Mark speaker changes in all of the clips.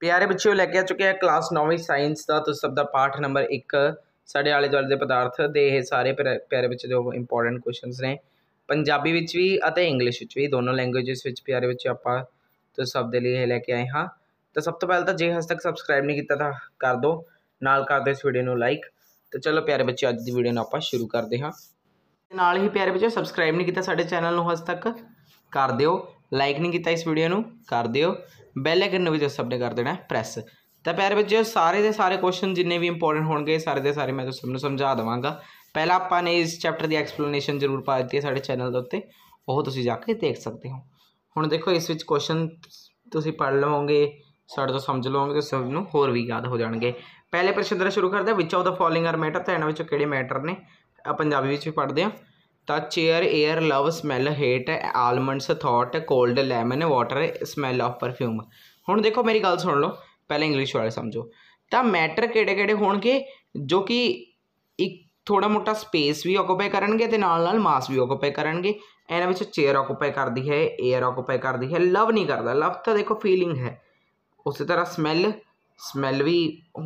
Speaker 1: ਪਿਆਰੇ ਬੱਚਿਓ ਲੈ ਕੇ ਆ हैं क्लास ਕਲਾਸ 9ਵੀਂ ਸਾਇੰਸ ਦਾ ਤੁਸੀਂ ਸਭ ਦਾ ਪਾਠ ਨੰਬਰ 1 ਸਾਡੇ ਆਲੇ ਦੁਆਲੇ ਦੇ ਪਦਾਰਥ ਦੇ ਇਹ ਸਾਰੇ ਪਿਆਰੇ ਪਿਆਰੇ ਬੱਚਿਓ ਜੋ ਇੰਪੋਰਟੈਂਟ ਕੁਐਸਚਨਸ ਨੇ ਪੰਜਾਬੀ ਵਿੱਚ ਵੀ ਅਤੇ ਇੰਗਲਿਸ਼ ਵਿੱਚ ਵੀ ਦੋਨੋਂ ਲੈਂਗੁਏਜਸ ਵਿੱਚ ਪਿਆਰੇ ਬੱਚਿਓ ਆਪਾਂ ਤੁਸੀਂ ਸਭ ਦੇ ਲਈ ਇਹ ਲੈ ਕੇ ਆਏ ਹਾਂ ਤਾਂ ਸਭ ਤੋਂ ਪਹਿਲਾਂ ਤਾਂ ਜੇ ਹਜ ਤੱਕ ਸਬਸਕ੍ਰਾਈਬ ਨਹੀਂ ਕੀਤਾ ਤਾਂ ਕਰ ਦਿਓ ਨਾਲ ਕਰ ਦਿਓ ਇਸ ਵੀਡੀਓ ਨੂੰ ਲਾਈਕ ਤੇ ਚਲੋ ਪਿਆਰੇ ਬੱਚਿਓ ਅੱਜ ਦੀ ਵੀਡੀਓ ਨੂੰ ਆਪਾਂ ਸ਼ੁਰੂ ਕਰਦੇ ਹਾਂ ਨਾਲ ਹੀ ਪਿਆਰੇ ਬੱਚਿਓ ਸਬਸਕ੍ਰਾਈਬ ਨਹੀਂ ਕੀਤਾ ਸਾਡੇ ਚੈਨਲ ਨੂੰ ਹਜ ਤੱਕ ਕਰ ਦਿਓ ਲਾਈਕ ਨਹੀਂ ਕੀਤਾ ਇਸ ਵੀਡੀਓ ਨੂੰ ਕਰ ਦਿਓ ਬੈਲ ਆਈਕਨ ਵੀ ਤੁਸੀਂ ਸਭ ਨੇ ਕਰ ਦੇਣਾ ਪ੍ਰੈਸ ਤਾਂ ਪਿਆਰੇ ਬੱਚਿਓ ਸਾਰੇ ਦੇ ਸਾਰੇ ਕੁਐਸਚਨ ਜਿੰਨੇ ਵੀ ਇੰਪੋਰਟੈਂਟ ਹੋਣਗੇ ਸਾਰੇ ਦੇ ਸਾਰੇ ਮੈਂ ਤੁਹਾਨੂੰ ਸਭ ਨੂੰ ਸਮਝਾ ਦਵਾਂਗਾ ਪਹਿਲਾਂ ਆਪਾਂ ਨੇ ਇਸ ਚੈਪਟਰ ਦੀ ਐਕਸਪਲੇਨੇਸ਼ਨ ਜ਼ਰੂਰ ਪਾ ਦਿੱਤੀ ਹੈ ਸਾਡੇ ਚੈਨਲ ਦੇ ਉੱਤੇ ਉਹ ਤੁਸੀਂ ਜਾ ਕੇ ਦੇਖ ਸਕਦੇ ਹੋ ਹੁਣ ਦੇਖੋ ਇਸ ਵਿੱਚ ਕੁਐਸਚਨ ਤੁਸੀਂ ਪੜ੍ਹ ਲਵੋਗੇ ਸਾਡੇ ਤੋਂ ਸਮਝ ਲਵੋਗੇ ਤੇ ਸਭ ਨੂੰ ਹੋਰ ਵੀ ਯਾਦ ਹੋ ਜਾਣਗੇ ਪਹਿਲੇ ਪ੍ਰਸ਼ਨ ਦਾ ਸ਼ੁਰੂ ਕਰਦੇ ਵਿਚ of the following are matter ਤਾਂ ਇਹਨਾਂ ਵਿੱਚੋਂ ਕਿਹੜੇ ਮੈਟਰ ਨੇ ਪੰਜਾਬੀ ਵਿੱਚ ਵੀ ਪੜ੍ਹਦੇ ਆ ਤਾਂ chair air love smell hate almonds thought cold lemon water smell of perfume ਹੁਣ ਦੇਖੋ ਮੇਰੀ ਗੱਲ ਸੁਣ ਲਓ ਪਹਿਲਾਂ ਇੰਗਲਿਸ਼ ਵਾਲੇ ਸਮਝੋ ਤਾਂ ਮੈਟਰ ਕਿਹੜੇ ਕਿਹੜੇ ਹੋਣਗੇ ਜੋ ਕਿ ਇੱਕ ਥੋੜਾ ਮੋਟਾ ਸਪੇਸ ਵੀ ਆਕੂਪਾਈ ਕਰਨਗੇ ਤੇ ਨਾਲ ਨਾਲ ਮਾਸ ਵੀ ਆਕੂਪਾਈ ਕਰਨਗੇ ਇਹਨਾਂ ਵਿੱਚ ਚੇਅਰ ਆਕੂਪਾਈ ਕਰਦੀ ਹੈ 에ਅਰ ਆਕੂਪਾਈ ਕਰਦੀ ਹੈ ਲਵ ਨਹੀਂ ਕਰਦਾ ਲਵ ਤਾਂ ਦੇਖੋ ਫੀਲਿੰਗ ਹੈ ਉਸੇ ਤਰ੍ਹਾਂ ਸਮੈਲ ਸਮੈਲ ਵੀ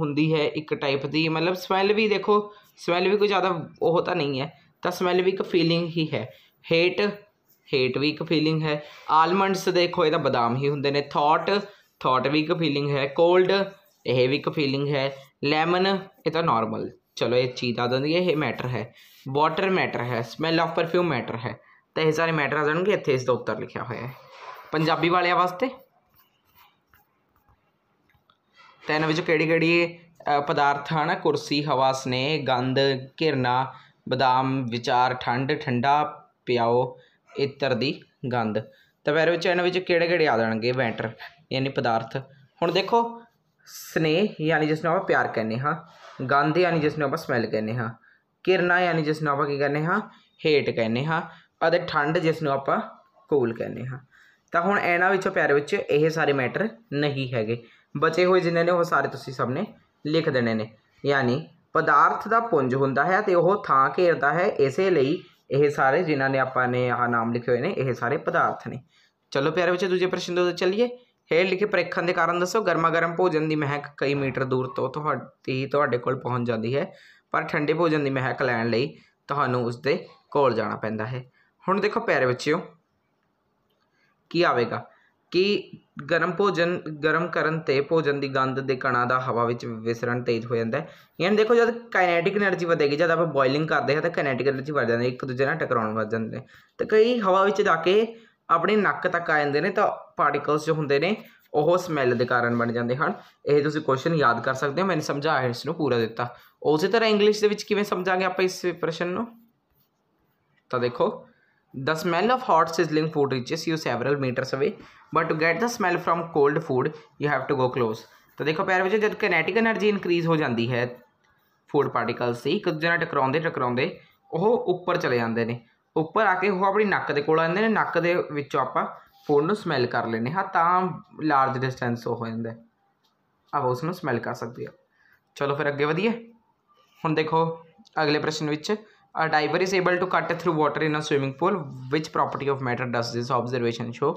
Speaker 1: ਹੁੰਦੀ ਹੈ ਇੱਕ ਟਾਈਪ ਦੀ ਮਤਲਬ ਸਮੈਲ ਵੀ ਦੇਖੋ ਸਮੈਲ ਵੀ ਕੋਈ ਜ਼ਿਆਦਾ ਉਹ ਤਾਂ ਨਹੀਂ ਹੈ ਤਾਂ ਸਮੈਲ ਵੀ ਇੱਕ ਫੀਲਿੰਗ ਹੀ ਹੈ ਹੇਟ ਹੇਟ ਵੀ ਇੱਕ ਫੀਲਿੰਗ ਹੈ ਆਲਮੰਡਸ ਦੇਖੋ ਇਹਦਾ ਬਦਾਮ ਹੀ ਹੁੰਦੇ ਨੇ ਥੌਟ ਥੌਟ ਵੀ ਇੱਕ ਫੀਲਿੰਗ ਹੈ ਕੋਲਡ ਇਹ ਵੀ ਇੱਕ ਫੀਲਿੰਗ ਹੈ ਲੈਮਨ ਇਹ ਤਾਂ ਨਾਰਮਲ ਚਲੋ ਇਹ ਚੀਜ਼ ਆ ਜਾਂਦੀ ਹੈ ਇਹ ਮੈਟਰ ਹੈ ਵਾਟਰ ਮੈਟਰ ਹੈ ਸਮੈਲ ਆਫ ਪਰਫਿਊਮ ਮੈਟਰ ਹੈ ਤਾਂ ਇਹ ਸਾਰੇ ਮੈਟਰ ਆ ਜਾਣਗੇ ਇੱਥੇ ਇਸ ਦਾ ਉੱਤਰ ਲਿਖਿਆ ਹੋਇਆ ਹੈ ਪੰਜਾਬੀ ਵਾਲਿਆਂ ਵਾਸਤੇ ਤਾਂ ਇਹਨਾਂ ਵਿੱਚ ਕਿਹੜੀ ਕਿਹੜੀ ਪਦਾਰਥ ਹਨ ਕੁਰਸੀ ਹਵਾ ਸਨੇਹ ਗੰਧ ਘਿਰਨਾ ਬਦਾਮ ਵਿਚਾਰ ਠੰਡ ਠੰਡਾ ਪਿਆਓ ਇਤਰ ਦੀ ਗੰਧ ਵਿੱਚ ਇਹਨਾਂ ਵਿੱਚ ਕਿਹੜੇ ਕਿਹੜੇ ਆ ਜਾਣਗੇ ਵੈਂਟਰ ਯਾਨੀ ਪਦਾਰਥ ਹੁਣ ਦੇਖੋ ਸਨੇਹ ਯਾਨੀ ਜਿਸ ਨੂੰ ਆਪਾਂ ਪਿਆਰ ਕਹਿੰਦੇ ਹਾਂ ਗੰਧ ਯਾਨੀ ਜਿਸ ਨੂੰ ਆਪਾਂ ਸਮੈਲ ਕਹਿੰਦੇ ਹਾਂ ਕਿਰਨਾ ਯਾਨੀ ਜਿਸ ਨੂੰ ਆਪਾਂ ਕੀ ਕਹਿੰਦੇ ਹਾਂ ਹੇਟ ਕਹਿੰਦੇ ਹਾਂ ਅਤੇ ਠੰਡ ਜਿਸ ਨੂੰ ਆਪਾਂ ਕੂਲ ਕਹਿੰਦੇ ਹਾਂ ਤਾਂ ਹੁਣ ਇਹਨਾਂ ਵਿੱਚੋਂ ਪਿਆਰ ਵਿੱਚ ਇਹ ਸਾਰੇ ਮੈਟਰ ਨਹੀਂ ਹੈਗੇ ਬਚੇ ਹੋਏ ਜਿੰਨੇ ਨੇ ਉਹ ਸਾਰੇ ਤੁਸੀਂ ਸਭ ਨੇ ਲਿਖ ਦੇਣੇ ਨੇ ਯਾਨੀ ਪਦਾਰਥ ਦਾ ਪੁੰਜ ਹੁੰਦਾ ਹੈ ਤੇ ਉਹ ਥਾਂ ਘੇਰਦਾ ਹੈ ਇਸੇ ਲਈ ਇਹ ਸਾਰੇ ਜਿਨ੍ਹਾਂ ਨੇ ਆਪਾਂ ਨੇ ਆਹ ਨਾਮ ਲਿਖੇ ਹੋਏ ਨੇ ਇਹ ਸਾਰੇ ਪਦਾਰਥ ਨੇ ਚਲੋ ਪਿਆਰੇ ਬੱਚੇ ਦੂਜੇ ਪ੍ਰਸ਼ਨ ਦੇ ਉੱਤੇ ਚੱਲੀਏ ਹੇਠ ਲਿਖੇ ਪ੍ਰੇਖਣ ਦੇ ਕਾਰਨ ਦੱਸੋ ਗਰਮਾ ਗਰਮ ਭੋਜਨ ਦੀ ਮਹਿਕ ਕਈ ਮੀਟਰ ਦੂਰ ਤੋਂ ਤੁਹਾਡੀ ਤੁਹਾਡੇ ਕੋਲ ਪਹੁੰਚ ਜਾਂਦੀ ਹੈ ਪਰ ਠੰਡੇ ਭੋਜਨ ਦੀ ਮਹਿਕ ਲੈਣ ਲਈ ਤੁਹਾਨੂੰ ਉਸ ਦੇ ਕੋਲ ਜਾਣਾ ਪੈਂਦਾ ਹੈ ਹੁਣ ਦੇਖੋ ਪਿਆਰੇ ਬੱਚਿਓ ਕੀ ਆਵੇਗਾ ਕਿ ਗਰਮ ਭੋਜਨ ਗਰਮ ਕਰਨ ਤੇ ਭੋਜਨ ਦੀ ਗੰਧ ਦੇ ਕਣਾਂ ਦਾ ਹਵਾ ਵਿੱਚ ਵਿਸਰਣ ਤੇਜ਼ ਹੋ ਜਾਂਦਾ ਹੈ ਯਾਨੀ ਦੇਖੋ ਜਦ ਕਾਈਨੈਟਿਕ એનર્ਜੀ ਵਧੇਗੀ ਜਦ ਆਪਾਂ ਬੋਇਲਿੰਗ ਕਰਦੇ ਹਾਂ ਤਾਂ ਕਾਈਨੈਟਿਕ એનર્ਜੀ ਵਧ ਜਾਂਦੀ ਹੈ ਇੱਕ ਦੂਜੇ ਨਾਲ ਟਕਰਾਉਣ ਵੱਧ ਜਾਂਦੇ ਤੇ ਕਈ ਹਵਾ ਵਿੱਚ ਜਾ ਕੇ ਆਪਣੇ ਨੱਕ ਤੱਕ ਆ ਜਾਂਦੇ ਨੇ ਤਾਂ ਪਾਰਟੀਕਲਸ ਜੋ ਹੁੰਦੇ ਨੇ ਉਹ ਸਮੈਲ ਦੇ ਕਾਰਨ ਬਣ ਜਾਂਦੇ ਹਨ ਇਹ ਤੁਸੀਂ ਕੁਐਸਚਨ ਯਾਦ ਕਰ ਸਕਦੇ ਹੋ ਮੈਨੇ ਸਮਝਾਇਆ ਇਸ ਨੂੰ ਪੂਰਾ ਦਿੱਤਾ ਉਸੇ ਤਰ੍ਹਾਂ ਇੰਗਲਿਸ਼ ਦੇ ਵਿੱਚ ਕਿਵੇਂ ਸਮਝਾਂਗੇ ਆਪਾਂ ਇਸ ਪ੍ਰਸ਼ਨ ਨੂੰ ਤਾਂ ਦੇਖੋ the smell of hot sizzling food reaches you several metres away but to get the smell from cold food you have to go close ਤਾਂ ਦੇਖੋ ਪਿਆਰ ਵਿੱਚ ਜਦ ਕੈਨੇਟਿਕ એનર્ਜੀ ਇਨਕਰੀਜ਼ ਹੋ ਜਾਂਦੀ ਹੈ ਫੂਡ ਪਾਰਟੀਕਲਸ ਦੀ ਇੱਕ ਦੂਜੇ ਨਾਲ ਟਕਰਾਉਂਦੇ ਟਕਰਾਉਂਦੇ ਉਹ ਉੱਪਰ ਚਲੇ ਜਾਂਦੇ ਨੇ ਉੱਪਰ ਆ ਕੇ ਉਹ ਆਪਣੀ ਨੱਕ ਦੇ ਕੋਲ ਆਉਂਦੇ ਨੇ ਨੱਕ ਦੇ ਵਿੱਚੋਂ ਆਪਾਂ ਫੂਡ ਨੂੰ ਸਮੈਲ ਕਰ ਲੈਨੇ ਹਾਂ ਤਾਂ ਲਾਰਜ ਡਿਸਟੈਂਸ ਹੋ ਜਾਂਦਾ ਆਪ ਉਸ ਨੂੰ ਸਮੈਲ ਕਰ ਸਕਦੇ ਆ ਚਲੋ ਫਿਰ ਅੱਗੇ ਵਧੀਏ ਹੁਣ ਦੇਖੋ ਅਗਲੇ ਪ੍ਰਸ਼ਨ ਵਿੱਚ A diver is able to cut through water in a swimming pool. Which property of matter does this observation show?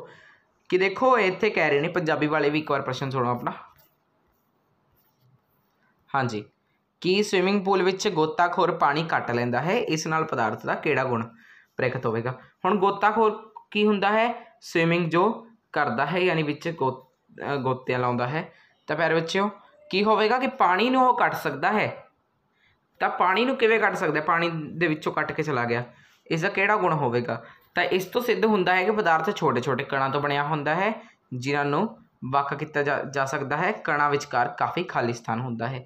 Speaker 1: ਕਿ ਦੇਖੋ ਇੱਥੇ ਕਹਿ ਰਹੇ ਨੇ ਪੰਜਾਬੀ ਵਾਲੇ ਵੀ ਇੱਕ ਵਾਰ ਪ੍ਰਸ਼ਨ ਸੁਣੋ ਆਪਣਾ ਹਾਂਜੀ ਕੀ ਸਵਿਮਿੰਗ ਪੂਲ ਵਿੱਚ ਗੋਤਾਖੋਰ ਪਾਣੀ ਕੱਟ ਲੈਂਦਾ ਹੈ ਇਸ ਨਾਲ ਪਦਾਰਥ ਦਾ ਕਿਹੜਾ ਗੁਣ ਪ੍ਰਗਟ ਹੋਵੇਗਾ ਹੁਣ ਗੋਤਾਖੋਰ ਕੀ ਹੁੰਦਾ ਹੈ ਸਵਿਮਿੰਗ ਜੋ ਕਰਦਾ ਹੈ ਯਾਨੀ ਵਿੱਚ ਗੋਤਿਆਂ ਲਾਉਂਦਾ ਹੈ ਤਾਂ ਪਿਆਰੇ ਬੱਚਿਓ ਕੀ ਹੋਵੇਗਾ ਕਿ ਪਾਣੀ ਨੂੰ ਉਹ ਕੱਟ ਸਕਦਾ ਹੈ ਤਾਂ ਪਾਣੀ ਨੂੰ ਕਿਵੇਂ ਕੱਟ ਸਕਦਾ ਪਾਣੀ ਦੇ ਵਿੱਚੋਂ ਕੱਟ ਕੇ ਚਲਾ ਗਿਆ ਇਸ ਦਾ ਕਿਹੜਾ ਗੁਣ ਹੋਵੇਗਾ ਤਾਂ ਇਸ ਤੋਂ ਸਿੱਧ ਹੁੰਦਾ ਹੈ ਕਿ ਪਦਾਰਥ ਛੋਟੇ-ਛੋਟੇ ਕਣਾਂ ਤੋਂ ਬਣਿਆ ਹੁੰਦਾ ਹੈ ਜਿਨ੍ਹਾਂ ਨੂੰ ਵੱਖ ਕੀਤਾ ਜਾ ਸਕਦਾ ਹੈ ਕਣਾਂ ਵਿਚਕਾਰ ਕਾਫੀ ਖਾਲੀ ਸਥਾਨ ਹੁੰਦਾ ਹੈ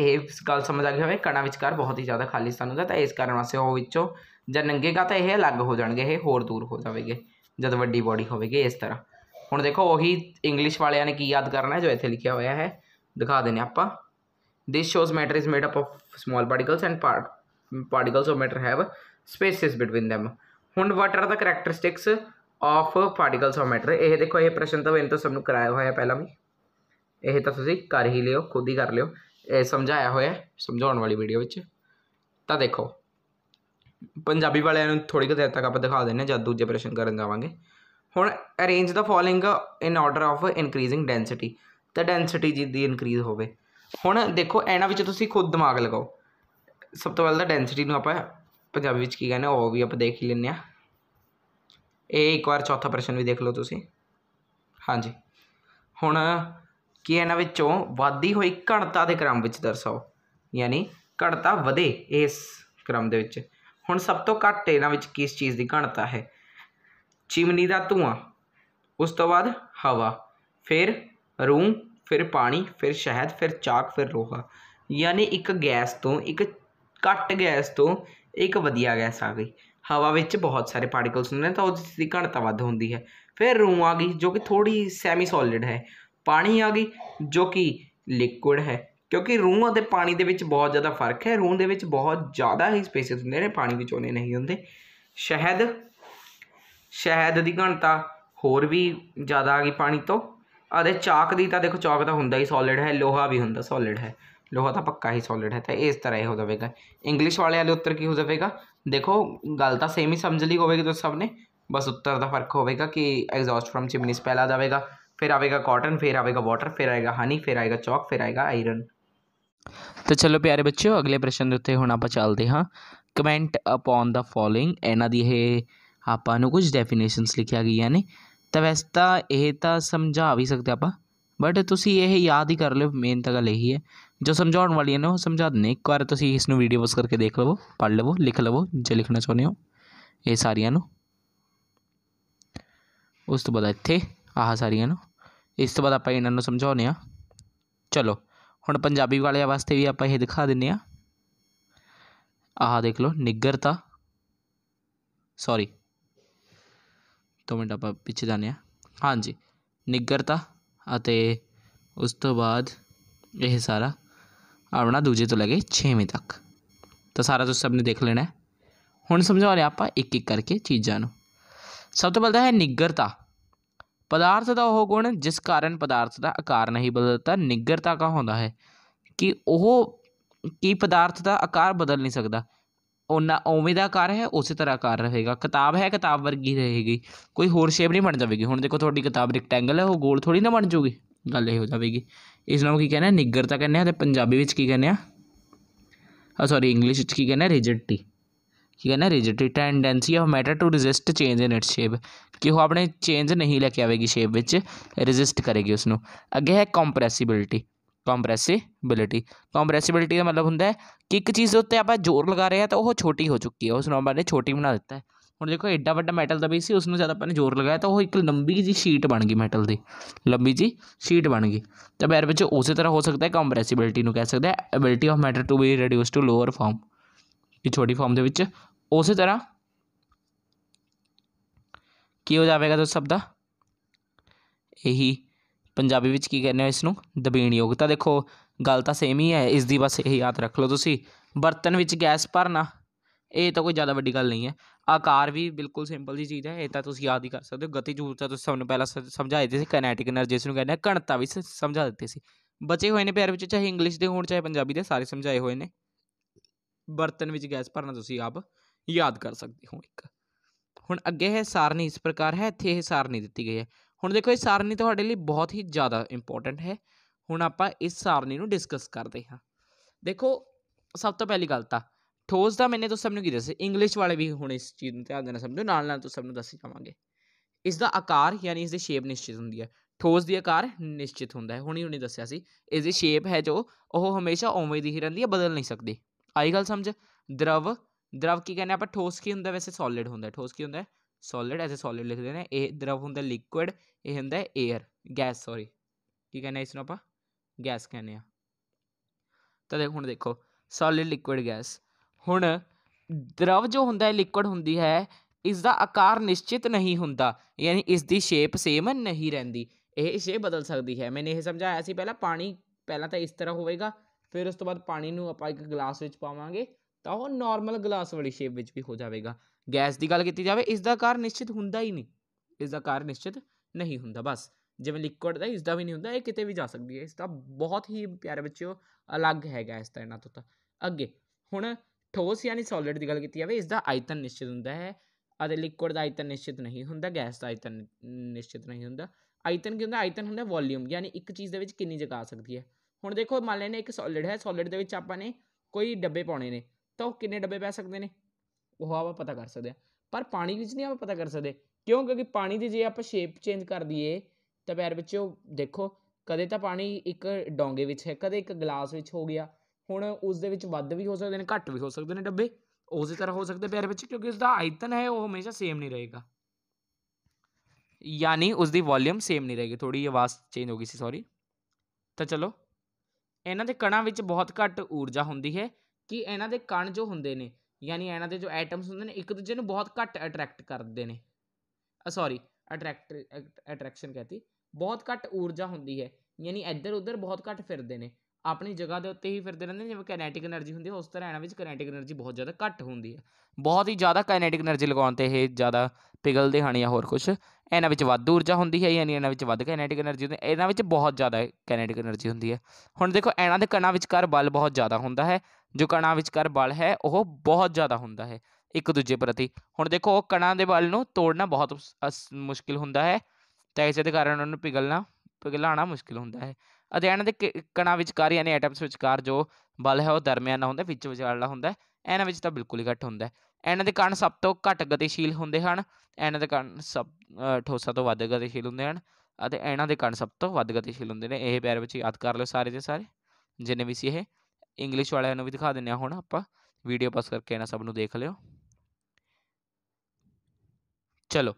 Speaker 1: ਇਹ ਗੱਲ ਸਮਝ ਆ ਗਈ ਹੋਵੇ ਕਣਾਂ ਵਿਚਕਾਰ ਬਹੁਤ ਹੀ ਜ਼ਿਆਦਾ ਖਾਲੀ ਸਥਾਨ ਹੁੰਦਾ ਤਾਂ ਇਸ ਕਾਰਨ ਵਾਸਤੇ ਉਹ ਵਿੱਚੋਂ ਜਦ ਨੰਗੇਗਾ ਤਾਂ ਇਹ ਅਲੱਗ ਹੋ ਜਾਣਗੇ ਇਹ ਹੋਰ ਦੂਰ ਹੋ ਜਾਵੇਗੇ ਜਦ ਵੱਡੀ ਬੋਡੀ ਹੋਵੇਗੀ ਇਸ ਤਰ੍ਹਾਂ ਹੁਣ ਦੇਖੋ ਉਹੀ ਇੰਗਲਿਸ਼ ਵਾਲਿਆਂ ਨੇ ਕੀ ਯਾਦ ਕਰਨਾ ਹੈ ਜੋ ਇੱਥੇ ਲਿਖਿਆ ਹੋਇਆ ਹੈ ਦਿਖਾ ਦਿੰਨੇ ਆਪਾਂ this shows matter is made up of small particles and part particles of matter have spaces between them ਹੁਣ what are the characteristics of particles of matter ਇਹ ਦੇਖੋ ਇਹ ਪ੍ਰਸ਼ਨ ਤਾਂ ਵੈਨ ਤੋਂ ਸਭ ਨੂੰ ਕਰਾਇਆ ਹੋਇਆ ਪਹਿਲਾਂ ਵੀ ਇਹ ਤਾਂ ਤੁਸੀਂ ਕਰ ਹੀ ਲਿਓ ਖੁਦ ਹੀ ਕਰ ਲਿਓ ਇਹ ਸਮਝਾਇਆ ਹੋਇਆ ਸਮਝਾਉਣ ਵਾਲੀ ਵੀਡੀਓ ਵਿੱਚ ਤਾਂ ਦੇਖੋ ਪੰਜਾਬੀ ਵਾਲਿਆਂ ਨੂੰ ਥੋੜੀ ਕੁ ਦੇਰ ਤੱਕ ਆਪਾਂ ਦਿਖਾ ਦਿੰਨੇ ਜਦ ਦੂਜੇ ਪ੍ਰਸ਼ਨ ਕਰਨ ਜਾਵਾਂਗੇ ਹੁਣ arrange the following in order of increasing density ਤਾਂ ਡੈਂਸਿਟੀ ਜੀ ਦੀ ਇਨਕਰੀਜ਼ ਹੋਵੇ ਹੁਣ ਦੇਖੋ ਇਹਨਾਂ ਵਿੱਚ ਤੁਸੀਂ ਖੁਦ ਦਿਮਾਗ ਲਗਾਓ ਸਭ ਤੋਂ ਪਹਿਲਾਂ ਤਾਂ ਡੈਂਸਿਟੀ ਨੂੰ ਆਪਾਂ ਪੰਜਾਬੀ ਵਿੱਚ ਕੀ ਕਹਿੰਦੇ ਆ ਉਹ ਵੀ ਆਪਾਂ ਦੇਖ ਹੀ ਲੈਣੇ ਆ ਇਹ ਇੱਕ ਵਾਰ ਚੌਥਾ ਪ੍ਰਸ਼ਨ ਵੀ ਦੇਖ ਲਓ ਤੁਸੀਂ ਹਾਂਜੀ ਹੁਣ ਕੀ ਇਹਨਾਂ ਵਿੱਚੋਂ ਵਾਧੀ ਹੋਈ ਘਣਤਾ ਦੇ ਕ੍ਰਮ ਵਿੱਚ ਦਰਸਾਓ ਯਾਨੀ ਘਣਤਾ ਵਧੇ ਇਸ ਕ੍ਰਮ ਦੇ ਵਿੱਚ ਹੁਣ ਸਭ ਤੋਂ ਘੱਟ ਇਹਨਾਂ ਵਿੱਚ ਕਿਸ ਚੀਜ਼ ਦੀ ਘਣਤਾ ਹੈ ਚਿਮਨੀ ਦਾ ਧੂਆਂ ਉਸ ਤੋਂ ਬਾਅਦ ਹਵਾ ਫਿਰ ਰੂਹ ਫਿਰ ਪਾਣੀ ਫਿਰ ਸ਼ਹਿਦ ਫਿਰ ਚਾਕ ਫਿਰ ਰੋਹਾ ਯਾਨੀ ਇੱਕ ਗੈਸ ਤੋਂ ਇੱਕ ਘੱਟ ਗੈਸ ਤੋਂ ਇੱਕ ਵਧੀਆ ਗੈਸ ਆ ਗਈ ਹਵਾ ਵਿੱਚ ਬਹੁਤ ਸਾਰੇ ਪਾਰਟੀਕਲਸ ਹੁੰਦੇ ਨੇ ਤਾਂ ਉਸ ਦੀ ਘਣਤਾ ਵੱਧ ਹੁੰਦੀ ਹੈ ਫਿਰ ਰੂਹ ਆ ਗਈ ਜੋ ਕਿ ਥੋੜੀ ਸੈਮੀ ਸੋਲਿਡ ਹੈ ਪਾਣੀ ਆ ਗਈ ਜੋ ਕਿ ਲਿਕੁਇਡ ਹੈ ਕਿਉਂਕਿ ਰੂਹ ਅਤੇ ਪਾਣੀ ਦੇ ਵਿੱਚ ਬਹੁਤ ਜ਼ਿਆਦਾ ਫਰਕ ਹੈ ਰੂਹ ਦੇ ਵਿੱਚ ਬਹੁਤ ਜ਼ਿਆਦਾ ਹੀ ਸਪੇਸਿਸ ਹੁੰਦੇ ਨੇ ਪਾਣੀ ਵਿੱਚ ਉਹਨੇ ਨਹੀਂ ਹੁੰਦੇ ਸ਼ਹਿਦ ਸ਼ਹਿਦ ਦੀ ਘਣਤਾ ਹੋਰ ਵੀ ਜ਼ਿਆਦਾ ਆ ਗਈ ਪਾਣੀ ਤੋਂ ਅਤੇ ਚਾਕ ਦੀ ਤਾਂ ਦੇਖੋ ਚਾਕ ਤਾਂ ਹੁੰਦਾ ਹੀ ਸੋਲਿਡ ਹੈ ਲੋਹਾ ਵੀ ਹੁੰਦਾ ਸੋਲਿਡ ਹੈ ਲੋਹਾ ਤਾਂ ਪੱਕਾ ਹੀ ਸੋਲਿਡ ਹੈ ਤਾਂ ਇਸ ਤਰ੍ਹਾਂ ਇਹ ਹੋ ਜਾਵੇਗਾ ਇੰਗਲਿਸ਼ ਵਾਲੇ ਵਾਲੇ ਉੱਤਰ ਕੀ ਹੋ ਜਾਵੇਗਾ ਦੇਖੋ ਗੱਲ ਤਾਂ ਸੇਮ ਹੀ ਸਮਝ ਲਈ ਹੋਵੇਗੀ ਤੁਸੀਂ ਸਭ ਨੇ ਬਸ ਉੱਤਰ ਦਾ ਫਰਕ ਹੋਵੇਗਾ ਕਿ ਐਗਜ਼ੌਸਟ ਫਰਮ ਚਿਮਨੀਸ ਪਹਿਲਾਂ ਜਾਵੇਗਾ ਫਿਰ ਆਵੇਗਾ ਕਾਟਨ ਫਿਰ ਆਵੇਗਾ ਵਾਟਰ ਫਿਰ ਆਏਗਾ ਹਨੀ ਫਿਰ ਆਏਗਾ ਚੌਕ ਫਿਰ ਆਏਗਾ ਆਇਰਨ
Speaker 2: ਤਾਂ ਚਲੋ ਪਿਆਰੇ ਬੱਚਿਓ ਅਗਲੇ ਪ੍ਰਸ਼ਨ ਦੇ ਉੱਤੇ ਹੁਣ ਆਪਾਂ ਚੱਲਦੇ ਹਾਂ ਕਮੈਂਟ ਅਪਨ ਦਾ ਫੋਲੋਇੰਗ ਇਹਨਾਂ ਦੀ ਇਹ ਆਪਾਂ ਨੂੰ ਕੁਝ ਡੈਫੀਨੇਸ਼ਨਸ ਲਿਖਿਆ ਗਈਆਂ ਨੇ ਤਾਂ ਵੈਸੇ ਤਾਂ ਇਹ ਤਾਂ ਸਮਝਾ ਵੀ ਸਕਦੇ ਆਪਾਂ ਬਟ ਤੁਸੀਂ ਇਹ ਯਾਦ ਹੀ ਕਰ ਲਿਓ ਮੇਨ ਤਾਂ ਗੱਲ ਇਹੀ ਹੈ ਜੋ ਸਮਝਾਉਣ ਵਾਲੀਆਂ ਨੇ ਉਹ ਸਮਝਾ ਦਿੰਦੇ ਇੱਕ ਵਾਰ ਤੁਸੀਂ ਇਸ ਨੂੰ ਵੀਡੀਓ ਵਾਸ ਕਰਕੇ ਦੇਖ ਲਵੋ ਪੜ ਲਵੋ ਲਿਖ ਲਵੋ ਜੇ ਲਿਖਣਾ ਚਾਹੁੰਦੇ ਹੋ ਇਹ ਸਾਰੀਆਂ ਨੂੰ ਉਸ ਤੋਂ ਬਾਅਦ ਇੱਥੇ ਆਹ ਸਾਰੀਆਂ ਨੂੰ ਇਸ ਤੋਂ ਬਾਅਦ ਆਪਾਂ ਇਹਨਾਂ ਨੂੰ ਸਮਝਾਉਨੇ ਆ ਚਲੋ ਹੁਣ ਪੰਜਾਬੀ ਵਾਲਿਆਂ ਵਾਸਤੇ ਵੀ ਆਪਾਂ ਇਹ ਦਿਖਾ ਦਿੰਨੇ ਆ ਆਹ ਦੇਖ ਲਓ ਨਿਗਰਤਾ ਸੌਰੀ ਤੋਂ ਮਿੰਟ ਆਪਾਂ ਪਿੱਛੇ ਜਾਣੇ ਆ ਹਾਂਜੀ ਨਿਗਰਤਾ ਅਤੇ ਉਸ ਤੋਂ ਬਾਅਦ ਇਹ ਸਾਰਾ ਆਪਣਾ ਦੂਜੇ ਤੋਂ ਲੈ ਕੇ 6ਵੇਂ ਤੱਕ ਤਾਂ ਸਾਰਾ ਤੁਸੀਂ ਸਭ ਨੇ ਦੇਖ ਲੈਣਾ ਹੁਣ ਸਮਝਾ ਰਿਹਾ ਆਪਾਂ ਇੱਕ ਇੱਕ ਕਰਕੇ ਚੀਜ਼ਾਂ ਨੂੰ ਸਭ ਤੋਂ ਪਹਿਲਾਂ ਹੈ ਨਿੱਗਰਤਾ ਪਦਾਰਥ ਦਾ ਉਹ ਗੁਣ ਜਿਸ ਕਾਰਨ ਪਦਾਰਥ ਦਾ ਆਕਾਰ ਨਹੀਂ ਬਦਲਦਾ ਨਿੱਗਰਤਾ ਹੁੰਦਾ ਹੈ ਕਿ ਉਹ ਕੀ ਪਦਾਰਥ ਦਾ ਆਕਾਰ ਬਦਲ ਨਹੀਂ ਸਕਦਾ ਉਹਨਾਂ ਉਵੇਂ ਦਾ ਆਕਾਰ ਹੈ ਉਸੇ ਤਰ੍ਹਾਂ ਆਕਾਰ ਰਹੇਗਾ ਕਿਤਾਬ ਹੈ ਕਿਤਾਬ ਵਰਗੀ ਰਹੇਗੀ ਕੋਈ ਹੋਰ ਸ਼ੇਪ ਨਹੀਂ ਬਣ ਜਾਵੇਗੀ ਹੁਣ ਦੇਖੋ ਤੁਹਾਡੀ ਕਿਤਾਬ ਰੈਕਟੈਂਗਲ ਹੈ ਉਹ ਗੋਲ ਥੋੜੀ ਨਾ ਬਣ ਜੂਗੀ ਗੱਲ ਇਹ ਹੋ ਜਾਵੇਗੀ ਇਸ ਨੂੰ ਕੀ ਕਹਿੰਦੇ ਨਿੱਗਰ ਤਾਂ ਕਹਿੰਦੇ ਆ ਤੇ ਪੰਜਾਬੀ ਵਿੱਚ ਕੀ ਕਹਿੰਦੇ ਆ ਆ ਸੌਰੀ ਇੰਗਲਿਸ਼ ਵਿੱਚ ਕੀ ਕਹਿੰਦੇ ਰਿਜਿਡਿਟੀ ਕੀ ਕਹਿੰਦੇ rigidity tendency of matter to resist change in its shape ਕਿ ਉਹ ਆਪਣੇ ਚੇਂਜ ਨਹੀਂ ਲੈ ਕੇ ਆਵੇਗੀ ਸ਼ੇਪ ਵਿੱਚ ਰੈਜ਼ਿਸਟ ਕਰੇਗੀ ਉਸ ਨੂੰ ਅੱਗੇ ਹੈ ਕੰਪਰੈਸਿਬਿਲਟੀ ਕੰਪਰੈਸਿਬਿਲਿਟੀ ਕੰਪਰੈਸਿਬਿਲਿਟੀ ਦਾ ਮਤਲਬ ਹੁੰਦਾ ਹੈ ਕਿ ਇੱਕ ਚੀਜ਼ ਦੇ ਉੱਤੇ ਆਪਾਂ ਜ਼ੋਰ ਲਗਾ ਰਹੇ ਹਾਂ ਤਾਂ ਉਹ ਛੋਟੀ ਹੋ ਚੁੱਕੀ ਹੈ ਉਸ ਨੂੰ ਆਪਾਂ ਨੇ ਛੋਟੀ ਬਣਾ ਦਿੱਤਾ ਹੈ ਹੁਣ ਦੇਖੋ ਐਡਾ ਵੱਡਾ ਮੈਟਲ ਦਾ ਵੀ ਸੀ ਉਸ ਨੂੰ ਜਦ ਆਪਾਂ ਨੇ ਜ਼ੋਰ ਲਗਾਇਆ ਤਾਂ ਉਹ ਇੱਕ ਲੰਬੀ ਜੀ ਸ਼ੀਟ ਬਣ ਗਈ ਮੈਟਲ ਦੀ ਲੰਬੀ ਜੀ ਸ਼ੀਟ ਬਣ ਗਈ ਤਾਂ ਬੈਰ ਵਿੱਚ ਉਸੇ ਤਰ੍ਹਾਂ ਹੋ ਸਕਦਾ ਹੈ ਕੰਪਰੈਸਿਬਿਲਿਟੀ ਨੂੰ ਕਹਿ ਸਕਦੇ ਹੈ ability of matter to be reduce to lower form ਕਿ ਛੋਟੀ ਫਾਰਮ ਦੇ ਵਿੱਚ ਉਸੇ ਤਰ੍ਹਾਂ ਕੀ ਹੋ ਜਾਵੇਗਾ ਦੋਸਤ ਸ਼ਬਦ ਇਹੀ ਪੰਜਾਬੀ ਵਿੱਚ ਕੀ ਕਹਿੰਦੇ ਹੋ ਇਸ ਨੂੰ ਦਬੀਣ ਯੋਗ ਤਾਂ ਦੇਖੋ ਗੱਲ ਤਾਂ ਸੇਮ ਹੀ ਹੈ ਇਸ ਦੀ ਬਸ ਇਹ ਯਾਦ ਰੱਖ ਲਓ ਤੁਸੀਂ ਬਰਤਨ ਵਿੱਚ ਗੈਸ ਭਰਨਾ ਇਹ ਤਾਂ ਕੋਈ ਜ਼ਿਆਦਾ ਵੱਡੀ ਗੱਲ ਨਹੀਂ ਹੈ ਆਕਾਰ ਵੀ ਬਿਲਕੁਲ ਸਿੰਪਲ ਜੀ ਚੀਜ਼ ਹੈ ਇਹ ਤਾਂ ਤੁਸੀਂ ਯਾਦ ਹੀ ਕਰ ਸਕਦੇ ਹੋ ਗਤੀ ਊਰਜਾ ਤੁਸੀਂ ਸਭ ਨੂੰ ਪਹਿਲਾਂ ਸਮਝਾ ਦਿੱਤੀ ਸੀ ਕੈਨੇਟਿਕ એનર્ਜੀ ਇਸ ਨੂੰ ਕਹਿੰਦੇ ਆ ਘਣਤਾ ਵੀ ਸਮਝਾ ਦਿੱਤੀ ਸੀ ਬਚੇ ਹੋਏ ਨੇ ਪਿਆਰ ਵਿੱਚ ਚਾਹੇ ਇੰਗਲਿਸ਼ ਦੇ ਹੋਣ ਚਾਹੇ ਪੰਜਾਬੀ ਦੇ ਸਾਰੇ ਸਮਝਾਏ ਹੋਏ ਨੇ ਬਰਤਨ ਵਿੱਚ ਗੈਸ ਭਰਨਾ ਤੁਸੀਂ ਆਪ ਯਾਦ ਕਰ ਸਕਦੇ ਹੋ ਇੱਕ ਹੁਣ ਅੱਗੇ ਹੈ ਸਾਰਨੀ ਇਸ ਪ੍ਰਕਾਰ ਹੈ ਇੱਥੇ ਇਹ ਸਾਰਨੀ ਦਿੱਤੀ ਗਈ ਹੈ ਹੁਣ ਦੇਖੋ ਇਹ ਸਾਰਨੀ ਤੁਹਾਡੇ ਲਈ ਬਹੁਤ ਹੀ ਜ਼ਿਆਦਾ ਇੰਪੋਰਟੈਂਟ ਹੈ ਹੁਣ ਆਪਾਂ ਇਸ ਸਾਰਨੀ ਨੂੰ ਡਿਸਕਸ ਕਰਦੇ ਹਾਂ ਦੇਖੋ ਸਭ ਤੋਂ ਪਹਿਲੀ ਗੱਲ ਤਾਂ ਠੋਸ ਦਾ ਮੈਨੇ ਤੁਸੀਂ ਸਭ ਨੂੰ ਕੀ ਦੱਸੇ ਇੰਗਲਿਸ਼ ਵਾਲੇ ਵੀ ਹੁਣ ਇਸ ਚੀਜ਼ ਨੂੰ ਧਿਆਨ ਦੇਣਾ ਸਮਝੋ ਨਾਲ ਨਾਲ ਤੁਸੀਂ ਸਭ ਨੂੰ ਦੱਸੀ ਜਾਵਾਂਗੇ ਇਸ ਦਾ ਆਕਾਰ ਯਾਨੀ ਇਸ ਦੀ ਸ਼ੇਪ ਨਿਸ਼ਚਿਤ ਹੁੰਦੀ ਹੈ ਠੋਸ ਦੀ ਆਕਾਰ ਨਿਸ਼ਚਿਤ ਹੁੰਦਾ ਹੈ ਹੁਣੀ ਹੁਣੀ ਦੱਸਿਆ ਸੀ ਇਸ ਦੀ ਸ਼ੇਪ ਹੈ ਜੋ ਉਹ ਹਮੇਸ਼ਾ ਉਵੇਂ ਦੀ ਹੀ ਰਹਿੰਦੀ ਹੈ ਬਦਲ ਨਹੀਂ ਸਕਦੀ ਆਈ ਗੱਲ ਸਮਝ ਦਰਵ ਦਰਵ ਕੀ ਕਹਿੰਦੇ ਆਪਾਂ ਠੋਸ ਕੀ ਹੁੰਦਾ ਵੈਸੇ ਸੋਲਿਡ ਹੁੰਦਾ ਠੋਸ ਕੀ ਹੁੰਦਾ ਸੋਲਿਡ ਐਸ ਅ ਸੋਲਿਡ ਲਿਖ ਨੇ ਇਹ ਦਰਵ ਹੁੰਦਾ ਲਿਕੁਇਡ ਇਹ ਹੁੰਦਾ 에ਅਰ ਗੈਸ ਸੌਰੀ ਕੀ ਕਹਿੰਦੇ ਇਸ ਨੂੰ ਆਪਾਂ ਗੈਸ ਕਹਿੰਦੇ ਆ ਤਾਂ ਦੇਖ ਹੁਣ ਦੇਖੋ ਸੋਲਿਡ ਲਿਕੁਇਡ ਗੈਸ ਹੁਣ ਦਰਵ ਜੋ ਹੁੰਦਾ ਹੈ ਲਿਕੁਇਡ ਹੁੰਦੀ ਹੈ ਇਸ ਦਾ ਆਕਾਰ ਨਿਸ਼ਚਿਤ ਨਹੀਂ ਹੁੰਦਾ ਯਾਨੀ ਇਸ ਦੀ ਸ਼ੇਪ ਸੇਮ ਨਹੀਂ ਰਹਿੰਦੀ ਇਹ ਸ਼ੇਪ ਬਦਲ ਸਕਦੀ ਹੈ ਮੈਨੇ ਇਹ ਸਮਝਾਇਆ ਸੀ ਪਹਿਲਾਂ ਪਾਣੀ ਪਹਿਲਾਂ ਤਾਂ ਇਸ ਤਰ੍ਹਾਂ ਹੋਵੇਗਾ ਫਿਰ ਉਸ ਤੋਂ ਬਾਅਦ ਪਾਣੀ ਨੂੰ ਆਪਾਂ ਇੱਕ ਗਲਾਸ ਵਿੱਚ ਪਾਵਾਂਗੇ ਤਾਂ ਉਹ ਨਾਰਮਲ ਗਲਾਸ ਵਾਲੀ ਸ਼ੇਪ ਵਿੱਚ ਵੀ ਹੋ ਜਾਵੇਗਾ ਗੈਸ ਦੀ ਗੱਲ ਕੀਤੀ ਜਾਵੇ ਇਸ ਦਾ ਕਾਰਨ ਨਿਸ਼ਚਿਤ ਹੁੰਦਾ ਹੀ ਨਹੀਂ ਇਸ ਦਾ ਕਾਰਨ ਨਿਸ਼ਚਿਤ ਨਹੀਂ ਹੁੰਦਾ ਬਸ ਜਿਵੇਂ ਲਿਕੁਇਡ ਦਾ ਇਸ ਦਾ ਵੀ ਨਹੀਂ ਹੁੰਦਾ ਇਹ ਕਿਤੇ ਵੀ ਜਾ ਸਕਦੀ ਹੈ ਇਸ ਦਾ ਬਹੁਤ ਹੀ ਪਿਆਰੇ ਬੱਚਿਓ ਅਲੱਗ ਹੈਗਾ ਇਸ ਦਾ ਇਹਨਾਂ ਤੋਂ ਤਾਂ ਅੱਗੇ ਹੁਣ ਠੋਸ ਯਾਨੀ ਸੋਲਿਡ ਦੀ ਗੱਲ ਕੀਤੀ ਜਾਵੇ ਇਸ ਦਾ ਆਇਤਨ ਨਿਸ਼ਚਿਤ ਹੁੰਦਾ ਹੈ ਅਤੇ ਲਿਕੁਇਡ ਦਾ ਆਇਤਨ ਨਿਸ਼ਚਿਤ ਨਹੀਂ ਹੁੰਦਾ ਗੈਸ ਦਾ ਆਇਤਨ ਨਿਸ਼ਚਿਤ ਨਹੀਂ ਹੁੰਦਾ ਆਇਤਨ ਕੀ ਹੁੰਦਾ ਆਇਤਨ ਹੁੰਦਾ ਵੋਲਿਊਮ ਯਾਨੀ ਇੱਕ ਚੀਜ਼ ਦੇ ਵਿੱਚ ਕਿੰਨੀ ਜਗ੍ਹਾ ਆ ਸਕਦੀ ਹੈ ਹੁਣ ਦੇਖੋ ਮੰਨ ਲੈਨੇ ਇੱਕ ਸੋਲਿਡ ਹੈ ਸੋਲਿਡ ਦੇ ਵਿੱਚ ਆਪਾਂ ਨੇ ਕੋਈ ਡੱਬੇ ਪਾਉਣੇ ਨੇ ਤਾਂ ਉਹ ਕਿੰਨੇ ਡੱਬੇ ਪੈ ਸਕਦੇ ਨੇ ਉਹ ਆਪਾਂ ਪਤਾ ਕਰ ਸਕਦੇ ਆ ਪਰ ਪਾਣੀ ਵਿੱਚ ਨਹੀਂ ਆਪਾਂ ਪਤਾ ਕਰ ਸਕਦੇ ਕਿਉਂ ਕਿਉਂਕਿ ਪਾਣੀ ਦੀ ਜੇ ਆਪਾਂ ਸ਼ੇਪ ਚੇਂਜ ਕਰ ਦਈਏ ਤਾਂ ਪੈਰ ਵਿੱਚੋਂ ਦੇਖੋ ਕਦੇ ਤਾਂ ਪਾਣੀ ਇੱਕ ਡੋਂਗੇ ਵਿੱਚ ਹੈ ਕਦੇ ਇੱਕ ਗਲਾਸ ਵਿੱਚ ਹੋ ਗਿਆ ਹੁਣ ਉਸ ਦੇ ਵਿੱਚ ਵੱਧ ਵੀ ਹੋ ਸਕਦੇ ਨੇ ਘੱਟ ਵੀ ਹੋ ਸਕਦੇ ਨੇ ਡੱਬੇ ਉਸੇ ਤਰ੍ਹਾਂ ਹੋ ਸਕਦੇ ਪੈਰ ਵਿੱਚ ਕਿਉਂਕਿ ਉਸ ਦਾ ਆਇਤਨ ਹੈ ਉਹ ਹਮੇਸ਼ਾ ਸੇਮ ਨਹੀਂ ਰਹੇਗਾ ਯਾਨੀ ਉਸ ਦੀ ਵੋਲਿਊਮ ਸੇਮ ਨਹੀਂ ਰਹੇਗੀ ਥੋੜੀ ਆਵਾਜ਼ ਚੇਂਜ ਹੋ ਗਈ ਸੀ ਸੌਰੀ ਤਾਂ ਚਲੋ ਇਹਨਾਂ ਦੇ ਕਣਾਂ ਵਿੱਚ ਬਹੁਤ ਘੱਟ ਊਰਜਾ ਹੁੰਦੀ ਹੈ ਕਿ ਇਹਨਾਂ ਦੇ ਕਣ ਜੋ ਹੁੰਦੇ ਨੇ ਯਾਨੀ ਇਹਨਾਂ ਦੇ ਜੋ ਐਟਮਸ ਹੁੰਦੇ ਨੇ ਇੱਕ ਦੂਜੇ ਨੂੰ ਬਹੁਤ ਘੱਟ ਅਟਰੈਕਟ ਕਰਦੇ ਨੇ ਸੌਰੀ ਅਟਰੈਕਟ ਅਟਰੈਕਸ਼ਨ ਕਹਤੀ ਬਹੁਤ ਘੱਟ ਊਰਜਾ ਹੁੰਦੀ ਹੈ ਯਾਨੀ ਇੱਧਰ ਉੱਧਰ ਬਹੁਤ ਘੱਟ ਫਿਰਦੇ ਨੇ ਆਪਣੀ ਜਗ੍ਹਾ ਦੇ ਉੱਤੇ ਹੀ ਫਿਰਦੇ ਰਹਿੰਦੇ ਜਿਵੇਂ ਕੈਨੇਟਿਕ એનર્ਜੀ ਹੁੰਦੀ ਹੈ ਉਸ ਤਰ੍ਹਾਂ ਇਹਨਾਂ ਵਿੱਚ ਕੈਨੇਟਿਕ એનર્ਜੀ ਬਹੁਤ ਜ਼ਿਆਦਾ ਘੱਟ ਹੁੰਦੀ ਹੈ ਬਹੁਤ ਹੀ ਜ਼ਿਆਦਾ ਕੈਨੇਟਿਕ એનર્ਜੀ ਲਗਾਉਣ ਤੇ ਇਹ ਜ਼ਿਆਦਾ ਪਿਗਲਦੇ ਹਨ ਜਾਂ ਹੋਰ ਕੁਝ ਇਹਨਾਂ ਵਿੱਚ ਵੱਧ ਊਰਜਾ ਹੁੰਦੀ ਹੈ ਯਾਨੀ ਇਹਨਾਂ ਵਿੱਚ ਵੱਧ ਕੈਨੇਟਿਕ એનર્ਜੀ ਹੁੰਦੀ ਹੈ ਇਹਨਾਂ ਵਿੱਚ ਬਹੁਤ ਜ਼ਿਆਦਾ ਕੈਨੇਟਿਕ એનર્ਜੀ ਹੁੰਦੀ ਹੈ ਹੁਣ ਦੇਖੋ ਇਹਨਾਂ ਦੇ ਕਣਾਂ ਵਿਚਕਾਰ ਬਲ ਬਹੁਤ ਜ਼ਿਆਦਾ ਹੁੰਦਾ ਹੈ ਜੋ ਕਣਾਂ ਵਿਚਕਾਰ ਬਲ ਹੈ ਉਹ ਬਹੁਤ ਜ਼ਿਆਦਾ ਹੁੰਦਾ ਹੈ ਇੱਕ ਦੂਜੇ ਪ੍ਰਤੀ ਹੁਣ ਦੇਖੋ ਉਹ ਕਣਾਂ ਦੇ ਬਲ ਨੂੰ ਤੋੜਨਾ ਬਹੁਤ ਮੁਸ਼ਕਿਲ ਹੁੰਦਾ ਹੈ ਤਾਂ ਇਸੇ ਦੇ ਕਾਰਨ ਉਹਨੂੰ ਪਿਘਲਣਾ ਪਿਘਲਾਣਾ ਮੁਸ਼ਕਿਲ ਹੁੰਦਾ ਹੈ ਅਧਿਐਨ ਦੇ ਕਣਾਂ ਵਿਚਕਾਰ ਯਾਨੀ ਐਟਮਸ ਵਿਚਕਾਰ ਜੋ ਬਲ ਹੈ ਉਹ ਦਰਮਿਆਨਾ ਹੁੰਦਾ ਵਿੱਚ ਵਿਚਾਲਾ ਹੁੰਦਾ ਇਹਨਾਂ ਵਿੱਚ ਤਾਂ ਬਿਲਕੁਲ ਹੀ ਘੱਟ ਹੁੰਦਾ ਇਹਨਾਂ ਦੇ ਕਣ ਸਭ ਤੋਂ ਘੱਟ ਗਤੀਸ਼ੀਲ ਹੁੰਦੇ ਹਨ ਇਹਨਾਂ ਦੇ ਕਣ ਸਭ ਠੋਸਾ ਤੋਂ ਵੱਧ ਗਤੀਸ਼ੀਲ ਹੁੰਦੇ ਹਨ ਅਤੇ ਇਹਨਾਂ ਦੇ ਕਣ ਸਭ ਤੋਂ ਵੱਧ ਗਤੀਸ਼ੀਲ ਹੁੰਦੇ ਨੇ ਇਹ ਪੈਰ ਵਿੱਚ ਯਾਦ ਕਰ ਲਓ ਸਾਰੇ ਦੇ ਸਾਰੇ ਜਿੰਨੇ ਵੀ ਸੀ ਇਹ ਇੰਗਲਿਸ਼ ਵਾਲਿਆਂ ਨੂੰ ਵੀ ਦਿਖਾ ਦਿੰਨੇ ਆ ਹੁਣ ਆਪਾਂ ਵੀਡੀਓ ਪਾਸ ਕਰਕੇ ਇਹਨਾਂ ਸਭ ਨੂੰ ਦੇਖ ਲਿਓ ਚਲੋ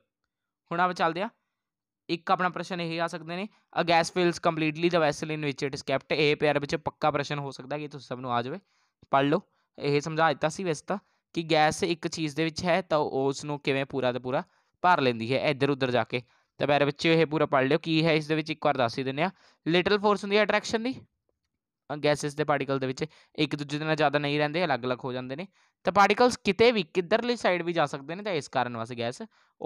Speaker 2: ਹੁਣ ਆਪਾਂ ਚੱਲਦੇ ਆ ਇੱਕ ਆਪਣਾ ਪ੍ਰਸ਼ਨ ਇਹ ਆ ਸਕਦੇ ਨੇ a gas fills completely the vessel in which it is kept ਇਹ ਪੇਅਰ ਵਿੱਚ ਪੱਕਾ ਪ੍ਰਸ਼ਨ ਹੋ ਸਕਦਾ ਕਿ ਤੁਸੀਂ ਸਭ ਨੂੰ ਆ ਜਾਵੇ ਪੜ ਲਓ ਇਹ ਸਮਝਾ ਦਿੱਤਾ ਸੀ ਵੈਸੇ ਤਾਂ ਕਿ ਗੈਸ ਇੱਕ ਚੀਜ਼ ਦੇ ਵਿੱਚ ਹੈ ਤਾਂ ਉਸ ਨੂੰ ਕਿਵੇਂ ਪੂਰਾ ਦਾ ਪੂਰਾ ਭਰ ਲੈਂਦੀ ਹੈ ਇੱਧਰ ਉੱਧਰ ਜਾ ਕੇ ਤਾਂ ਪੈਰ ਵਿੱਚ ਇਹ ਪੂਰਾ ਪੜ ਲਿਓ ਕੀ ਹੈ ਇਸ ਦੇ ਵਿੱਚ ਇੱਕ ਵਾਰ ਦੱਸ ਹੀ ਦਿੰਨੇ ਆ ਲਿਟਲ ਫੋਰਸ ਹੁੰਦੀ ਹੈ ਅਟਰੈਕਸ਼ਨ ਦੀ ਗੈਸਸ ਦੇ ਪਾਰਟੀਕਲ ਦੇ ਵਿੱਚ ਇੱਕ ਦੂਜੇ ਦੇ ਨਾਲ ਜ਼ਿਆਦਾ ਨਹੀਂ ਰਹਿੰਦੇ ਅਲੱਗ-ਅਲੱਗ ਹੋ ਜਾਂਦੇ ਨੇ ਤਾਂ ਪਾਰਟੀਕਲਸ ਕਿਤੇ ਵੀ ਕਿੱਧਰਲੀ ਸਾਈਡ ਵੀ ਜਾ ਸਕਦੇ ਨੇ ਤਾਂ ਇਸ ਕਾਰਨ ਵਾਸਤੇ ਗੈਸ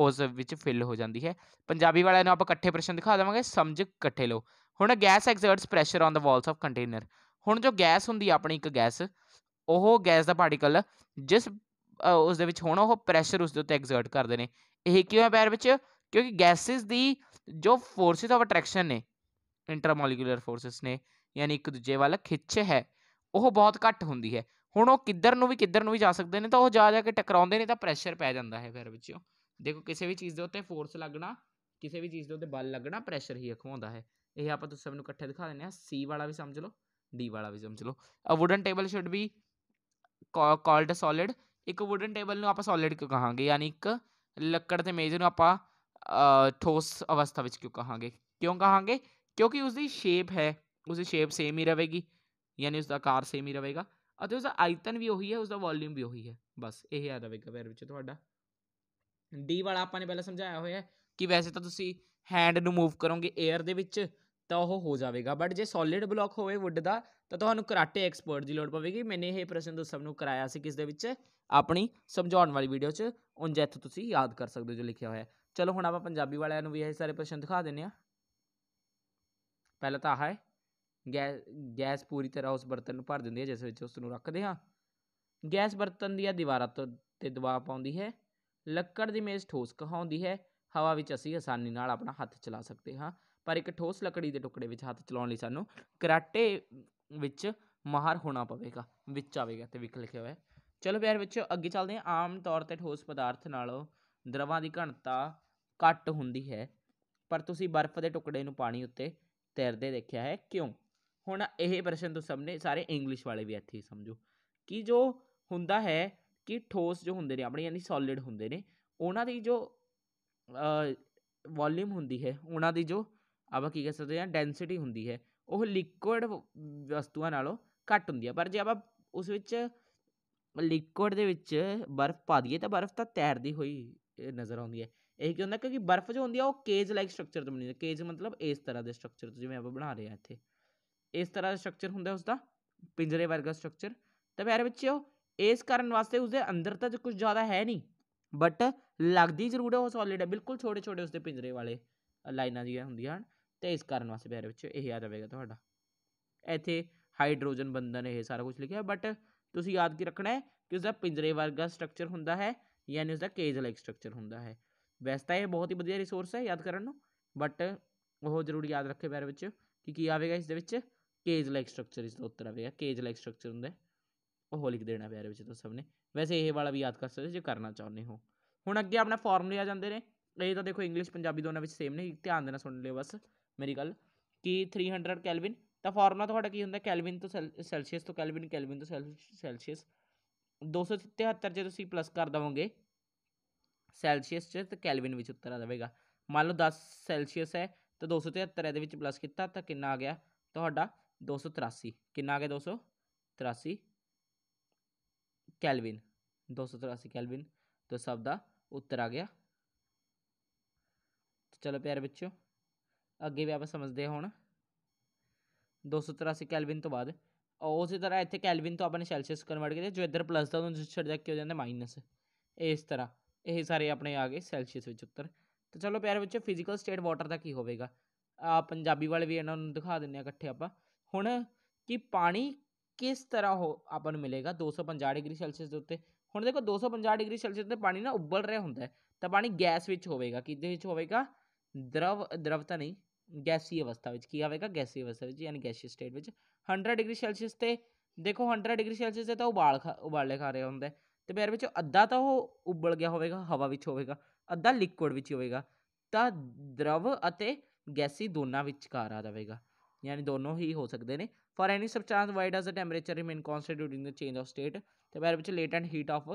Speaker 2: ਉਸ ਵਿੱਚ ਫਿਲ ਹੋ ਜਾਂਦੀ ਹੈ ਪੰਜਾਬੀ ਵਾਲਿਆਂ ਨੂੰ ਆਪਾਂ ਇਕੱਠੇ ਪ੍ਰਸ਼ਨ ਦਿਖਾ ਦੇਵਾਂਗੇ ਸਮਝ ਇਕੱਠੇ ਲਓ ਹੁਣ gas exerts pressure on the walls of container ਹੁਣ ਜੋ ਗੈਸ ਹੁੰਦੀ ਆਪਣੀ ਇੱਕ ਗੈਸ ਉਹ ਗੈਸ ਦਾ ਪਾਰਟੀਕਲ ਜਿਸ ਉਸ ਦੇ ਵਿੱਚ ਹੁਣ ਉਹ ਪ੍ਰੈਸ਼ਰ ਉਸ ਦੇ ਉੱਤੇ ਐਗਜ਼ਰਟ ਕਰਦੇ ਨੇ ਇਹ ਕਿਉਂ ਹੈ ਪੈਰ ਵਿੱਚ ਕਿਉਂਕਿ ਗੈਸਿਸ ਦੀ ਜੋ ਫੋਰਸਿਸ ਆਫ ਅਟਰੈਕਸ਼ਨ ਨੇ ਇੰਟਰਮੋਲੀਕੂਲਰ ਫੋਰਸਿਸ ਨੇ ਯਾਨੀ ਇੱਕ ਦੂਜੇ ਵੱਲ ਖਿੱਚ ਹੈ ਉਹ ਬਹੁਤ ਘੱਟ ਹੁੰਦੀ ਹੈ ਹੁਣ ਉਹ ਕਿੱਧਰ ਨੂੰ ਵੀ ਕਿੱਧਰ ਨੂੰ ਵੀ ਜਾ ਸਕਦੇ ਨੇ ਤਾਂ ਉਹ ਜਾ ਜਾ ਕੇ ਟਕਰਾਉਂਦੇ ਨੇ ਤਾਂ ਪ੍ਰੈਸ਼ਰ ਪੈ ਜਾਂਦਾ ਹੈ ਫਿਰ ਵਿੱਚੋਂ ਦੇਖੋ ਕਿਸੇ ਵੀ ਚੀਜ਼ ਦੇ ਉੱਤੇ ਫੋਰਸ ਲੱਗਣਾ ਕਿਸੇ ਵੀ ਚੀਜ਼ ਦੇ ਉੱਤੇ ਬਲ ਲੱਗਣਾ ਪ੍ਰੈਸ਼ਰ ਹੀ ਅਖਵਾਉਂਦਾ ਹੈ ਇਹ ਆਪਾਂ ਤੁਸੀਂ ਸਭ ਨੂੰ ਇਕੱਠੇ ਦਿਖਾ ਦਿੰਨੇ ਆ C ਵਾਲਾ ਵੀ ਸਮਝ ਲਓ D ਵਾਲਾ ਵੀ ਸਮਝ ਲਓ a wooden table should be called solid ਇੱਕ ਵੁਡਨ ਟੇਬਲ ਨੂੰ ਆਪਾਂ ਸੋਲਿਡ ਕਿਉਂ ਕਹਾਂਗੇ ਯਾਨੀ ਇੱਕ ਲੱਕੜ ਤੇ ਮੇਜ਼ ਨੂੰ ਆਪਾਂ ਠੋਸ ਅਵਸਥਾ ਵਿੱਚ ਕਿਉਂ ਕਹਾਂਗੇ ਕਿਉਂ ਕਹਾਂਗੇ ਕਿਉਂਕਿ ਉਸ ਦੀ ਸ਼ੇਪ ਹੈ ਉਸੇ ਸ਼ੇਪ ਸੇਮ ਹੀ ਰਹੇਗੀ ਯਾਨੀ ਉਸ ਦਾ ਆਕਾਰ ਸੇਮ ਹੀ ਰਹੇਗਾ ਅਤੇ ਦਾ ਆਇਤਨ ਵੀ ਉਹੀ ਹੈ ਉਸ ਦਾ ਵੋਲਿਊਮ ਵੀ ਉਹੀ ਹੈ ਬਸ ਇਹ ਆ ਰਹੇਗਾ ਪੈਰ ਵਿੱਚ ਤੁਹਾਡਾ ਡੀ ਵਾਲਾ ਆਪਾਂ ਨੇ ਪਹਿਲਾਂ ਸਮਝਾਇਆ ਹੋਇਆ ਹੈ ਕਿ ਵੈਸੇ ਤਾਂ ਤੁਸੀਂ ਹੈਂਡ ਨੂੰ ਮੂਵ ਕਰੋਗੇ 에ਅਰ ਦੇ ਵਿੱਚ ਤਾਂ ਉਹ ਹੋ ਜਾਵੇਗਾ ਬਟ ਜੇ ਸੋਲਿਡ ਬਲੌਕ ਹੋਵੇ ਵੁੱਡ ਦਾ ਤਾਂ ਤੁਹਾਨੂੰ ਕਰਾਟੇ ਐਕਸਪਰਟ ਦੀ ਲੋੜ ਪਵੇਗੀ ਮੈਨੇ ਇਹ ਪ੍ਰਸ਼ਨ ਤੋਂ ਸਭ ਨੂੰ ਕਰਾਇਆ ਸੀ ਕਿਸ ਦੇ ਵਿੱਚ ਆਪਣੀ ਸਮਝਾਉਣ ਵਾਲੀ ਵੀਡੀਓ 'ਚ ਉਂਝ ਜਿੱਥੇ ਤੁਸੀਂ ਯਾਦ ਕਰ ਸਕਦੇ ਹੋ ਜੋ ਲਿਖਿਆ ਹੋਇਆ ਚਲੋ ਹੁਣ ਆਪਾਂ ਪੰਜਾਬੀ ਵਾਲਿਆਂ ਨੂੰ ਵੀ ਇਹ ਸਾਰੇ ਪ੍ਰਸ਼ਨ ਦਿਖਾ ਦਿੰਨੇ ਆ ਪਹਿਲਾਂ ਤਾਂ ਆਹ ਹੈ ਗੈ ਗੈਸ ਪੂਰੀ ਤਰ੍ਹਾਂ ਉਸ ਬਰਤਨ ਨੂੰ ਭਰ ਦਿੰਦੀ ਹੈ ਜਿਸ ਵਿੱਚ ਉਸ ਨੂੰ ਰੱਖਦੇ ਹਾਂ ਗੈਸ ਬਰਤਨ ਦੀਆਂ ਦੀਵਾਰਾਂ ਤੋਂ ਤੇ ਦਬਾਅ ਪਾਉਂਦੀ ਹੈ ਲੱਕੜ ਦੀ ਮੇਜ਼ ਠੋਸ ਕਹਾਉਂਦੀ ਹੈ ਹਵਾ ਵਿੱਚ ਅਸੀਂ ਆਸਾਨੀ ਨਾਲ ਆਪਣਾ ਹੱਥ ਚਲਾ ਸਕਦੇ ਹਾਂ ਪਰ ਇੱਕ ਠੋਸ ਲੱਕੜੀ ਦੇ ਟੁਕੜੇ ਵਿੱਚ ਹੱਥ ਚਲਾਉਣ ਲਈ ਸਾਨੂੰ ਕਰਾਟੇ ਵਿੱਚ ਮਾਹਰ ਹੋਣਾ ਪਵੇਗਾ ਵਿੱਚ ਆਵੇਗਾ ਤੇ ਵਿਕ ਲਿਖਿਆ ਹੋਇਆ ਹੈ ਚਲੋ ਪਿਆਰ ਵਿੱਚ ਅੱਗੇ ਚੱਲਦੇ ਹਾਂ ਆਮ ਤੌਰ ਤੇ ਠੋਸ ਪਦਾਰਥ ਨਾਲੋਂ ਦਰਵਾਂ ਦੀ ਘਣਤਾ ਘੱਟ ਹੁੰਦੀ ਹੈ ਪਰ ਤੁਸੀਂ ਬਰਫ਼ ਦੇ ਟੁਕੜੇ ਨੂੰ ਪਾਣੀ ਉੱਤੇ ਤੈਰਦੇ ਦੇਖਿਆ ਹੈ ਕਿਉਂ ਹੁਣ ਇਹ ਪ੍ਰਸ਼ਨ ਤੋਂ ਸਾਹਮਣੇ ਸਾਰੇ ਇੰਗਲਿਸ਼ ਵਾਲੇ ਵੀ ਇੱਥੇ ਸਮਝੋ ਕਿ ਜੋ ਹੁੰਦਾ ਹੈ ਕਿ ਠੋਸ ਜੋ ਹੁੰਦੇ ਨੇ ਆਪਣੇ ਯਾਨੀ ਸੋਲਿਡ ਹੁੰਦੇ ਨੇ ਉਹਨਾਂ ਦੀ ਜੋ ਵੋਲਿਊਮ ਹੁੰਦੀ ਹੈ ਉਹਨਾਂ ਦੀ ਜੋ ਆਪਾਂ ਕੀ ਕਹਿ ਸਕਦੇ ਹਾਂ ਡੈਂਸਿਟੀ ਹੁੰਦੀ ਹੈ ਉਹ ਲਿਕੁਇਡ ਵਸਤੂਆਂ ਨਾਲੋਂ ਘੱਟ ਹੁੰਦੀ ਹੈ ਪਰ ਜੇ ਆਪਾਂ ਉਸ ਵਿੱਚ ਲਿਕੁਇਡ ਦੇ ਵਿੱਚ ਬਰਫ਼ ਪਾ ਦਈਏ ਤਾਂ ਬਰਫ਼ ਤਾਂ ਤੈਰਦੀ ਹੋਈ ਨਜ਼ਰ ਆਉਂਦੀ ਹੈ ਇਹ ਕੀ ਹੁੰਦਾ ਕਿਉਂਕਿ ਬਰਫ਼ ਜੋ ਹੁੰਦੀ ਹੈ ਉਹ ਕੇਜ ਲਾਈਕ ਸਟਰਕਚਰ ਤੋਂ ਬਣੀ ਹੁੰਦੀ ਹੈ ਕੇਜ ਮਤਲਬ ਇਸ ਤਰ੍ਹਾਂ ਦੇ ਸਟਰਕਚਰ ਜਿਵੇਂ ਆਪਾਂ ਬਣਾ ਰਹੇ ਹਾਂ ਇੱਥੇ ਇਸ ਤਰ੍ਹਾਂ ਦਾ ਸਟਰਕਚਰ ਹੁੰਦਾ ਉਸ ਦਾ ਪਿੰਜਰੇ ਵਰਗਾ ਸਟਰਕਚਰ ਤਾਂ ਪਿਆਰੇ ਬੱਚਿਓ ਇਸ ਕਾਰਨ ਵਾਸਤੇ ਉਸ ਦੇ ਅੰਦਰ ਤਾਂ ਕੁਝ ਜ਼ਿਆਦਾ ਹੈ ਨਹੀਂ ਬਟ ਲੱਗਦੀ ਜ਼ਰੂਰ ਹੈ ਉਹ ਸੋਲਿਡ ਹੈ ਬਿਲਕੁਲ ਛੋਟੇ ਛੋਟੇ ਉਸ ਦੇ ਪਿੰਜਰੇ ਵਾਲੇ ਲਾਈਨਾਂ ਦੀਆਂ ਹੁੰਦੀਆਂ ਹਨ ਤੇ ਇਸ ਕਾਰਨ ਵਾਸਤੇ ਪਿਆਰੇ ਬੱਚਿਓ ਇਹ ਯਾਦ ਜਾਵੇਗਾ ਤੁਹਾਡਾ ਇੱਥੇ ਹਾਈਡਰੋਜਨ ਬੰਧਨ ਇਹ ਸਾਰਾ ਕੁਝ ਲਿਖਿਆ ਬਟ ਤੁਸੀਂ ਯਾਦ ਕੀ ਰੱਖਣਾ ਹੈ ਕਿ ਉਸ ਦਾ ਪਿੰਜਰੇ ਵਰਗਾ ਸਟਰਕਚਰ ਹੁੰਦਾ ਹੈ ਯਾਨੀ ਉਸ ਦਾ ਕੇਜ ਲਾਈਕ ਸਟਰਕਚਰ ਹੁੰਦਾ ਹੈ ਵੈਸੇ ਤਾਂ ਇਹ ਬਹੁਤ ਹੀ ਵਧੀਆ ਰਿਸੋਰਸ ਹੈ ਯਾਦ ਕਰਨ ਨੂੰ ਬਟ ਉਹ ਜ਼ਰੂਰ ਯਾਦ ਰੱਖੇ ਪਿਆਰੇ ਬੱਚਿਓ ਕਿ ਕੀ ਆਵੇਗਾ ਇਸ ਦੇ ਵਿੱਚ ਕੇਜ ਲਾਈਕ ਸਟਰਕਚਰ ਇਸ ਦਾ ਉੱਤਰ ਆਵੇਗਾ ਕੇਜ ਲਾਈਕ ਸਟਰਕਚਰ ਹੁੰਦਾ ਉਹ ਲਿਖ ਦੇਣਾ ਪਿਆਰੇ ਵਿੱਚ ਤੋਂ ਸਭ ਨੇ ਵੈਸੇ ਇਹ ਵਾਲਾ ਵੀ ਯਾਦ ਕਰ ਸਕਦੇ ਜੇ ਕਰਨਾ ਚਾਹੁੰਦੇ ਹੋ ਹੁਣ ਅੱਗੇ ਆਪਣਾ ਫਾਰਮੂਲੇ ਆ ਜਾਂਦੇ ਨੇ ਇਹ ਤਾਂ ਦੇਖੋ ਇੰਗਲਿਸ਼ ਪੰਜਾਬੀ ਦੋਨਾਂ ਵਿੱਚ ਸੇਮ ਨੇ ਧਿਆਨ ਦੇਣਾ ਸੁਣ ਲਿਓ ਬਸ ਮੇਰੀ ਗੱਲ ਕਿ 300 ਕੈਲਵਿਨ ਤਾਂ ਫਾਰਮੂਲਾ ਤੁਹਾਡਾ ਕੀ ਹੁੰਦਾ ਕੈਲਵਿਨ ਤੋਂ ਸੈਲਸੀਅਸ ਤੋਂ ਕੈਲਵਿਨ ਕੈਲਵਿਨ ਤੋਂ ਸੈਲਸੀਅਸ 273 ਜੇ ਤੁਸੀਂ ਪਲੱਸ ਕਰ ਦਵੋਗੇ ਸੈਲਸੀਅਸ ਚ ਤਾਂ ਕੈਲਵਿਨ ਵਿੱਚ ਉੱਤਰ ਆ ਜਾਵੇਗਾ ਮੰਨ ਲਓ 10 ਸੈਲਸੀਅਸ ਹੈ ਤਾਂ 273 ਇਹਦੇ ਵਿੱਚ ਪਲੱਸ ਕੀਤਾ ਤਾਂ ਕਿੰਨਾ ਆ ਗਿਆ ਤੁਹਾਡਾ 283 ਕਿੰਨਾ ਆ ਗਿਆ 283 ਕੈਲਵਿਨ 283 ਕੈਲਵਿਨ ਤਾਂ ਸਭ ਦਾ ਉੱਤਰ ਆ ਗਿਆ ਚਲੋ ਪਿਆਰੇ ਬੱਚਿਓ ਅੱਗੇ ਵੀ ਆਪਾਂ ਸਮਝਦੇ ਹੁਣ 283 ਕੈਲਵਿਨ ਤੋਂ ਬਾਅਦ ਉਸੇ ਤਰ੍ਹਾਂ ਇੱਥੇ ਕੈਲਵਿਨ ਤੋਂ ਆਪਾਂ ਨੇ ਸੈਲਸੀਅਸ ਕਨਵਰਟ ਕੀਤਾ ਜੋ ਇੱਧਰ ਪਲੱਸ ਦਾ ਉਹਨੂੰ ਛੱਡ ਜਾ ਕੇ ਹੋ ਜਾਂਦਾ ਮਾਈਨਸ ਇਸ ਤਰ੍ਹਾਂ ਇਹ ਸਾਰੇ ਆਪਣੇ ਆ ਗਏ ਸੈਲਸੀਅਸ ਵਿੱਚ ਉੱਤਰ ਤਾਂ ਚਲੋ ਪਿਆਰੇ ਬੱਚਿਓ ਫਿਜ਼ੀਕਲ ਸਟੇਟ ਵਾਟਰ ਦਾ ਕੀ ਹੋਵੇਗਾ ਆ ਪੰਜਾਬੀ ਵਾਲੇ ਵੀ ਇਹਨਾਂ ਨੂੰ ਦਿਖਾ ਦਿੰਨੇ ਆ ਇਕੱਠੇ ਆਪਾਂ ਹੁਣ ਕਿ ਪਾਣੀ ਕਿਸ ਤਰ੍ਹਾਂ ਹੋ ਆਪਾਂ ਨੂੰ ਮਿਲੇਗਾ 250 ਡਿਗਰੀ ਸੈਲਸੀਅਸ ਦੇ ਉੱਤੇ ਹੁਣ ਦੇਖੋ 250 ਡਿਗਰੀ ਸੈਲਸੀਅਸ ਤੇ ਪਾਣੀ ਨਾ ਉੱਬਲ ਰਿਹਾ ਹੁੰਦਾ ਤਾਂ ਪਾਣੀ ਗੈਸ ਵਿੱਚ ਹੋਵੇਗਾ ਕਿਦੇ ਵਿੱਚ ਹੋਵੇਗਾ ਦਰਵ ਤਾਂ ਨਹੀਂ ਗੈਸੀ ਅਵਸਥਾ ਵਿੱਚ ਕੀ ਆਵੇਗਾ ਗੈਸੀ ਅਵਸਥਾ ਵਿੱਚ ਯਾਨੀ ਗੈਸੀਅਸ ਸਟੇਟ ਵਿੱਚ 100 ਡਿਗਰੀ ਸੈਲਸੀਅਸ ਤੇ ਦੇਖੋ 100 ਡਿਗਰੀ ਸੈਲਸੀਅਸ ਤੇ ਤਾਂ ਉਬਾਲ ਉਬਾਲੇ ਖਾ ਰਿਹਾ ਹੁੰਦਾ ਤੇ ਫਿਰ ਵਿੱਚ ਅੱਧਾ ਤਾਂ ਉਹ ਉਬਲ ਗਿਆ ਹੋਵੇਗਾ ਹਵਾ ਵਿੱਚ ਹੋਵੇਗਾ ਅੱਧਾ ਲਿਕੁਇਡ ਵਿੱਚ ਹੋਵੇਗਾ ਤਾਂ ਦਰਵ ਅਤੇ ਗੈਸੀ ਦੋਨਾਂ ਵਿੱਚਕਾਰ ਆ ਜਾਵੇਗਾ ਯਾਨੀ ਦੋਨੋਂ ਹੀ ਹੋ ਸਕਦੇ ਨੇ for any substance why does the temperature remain constant during the change of state ਤੇ ਬਾਅਦ ਵਿੱਚ ਲੇਟੈਂਟ ਹੀਟ ਆਫ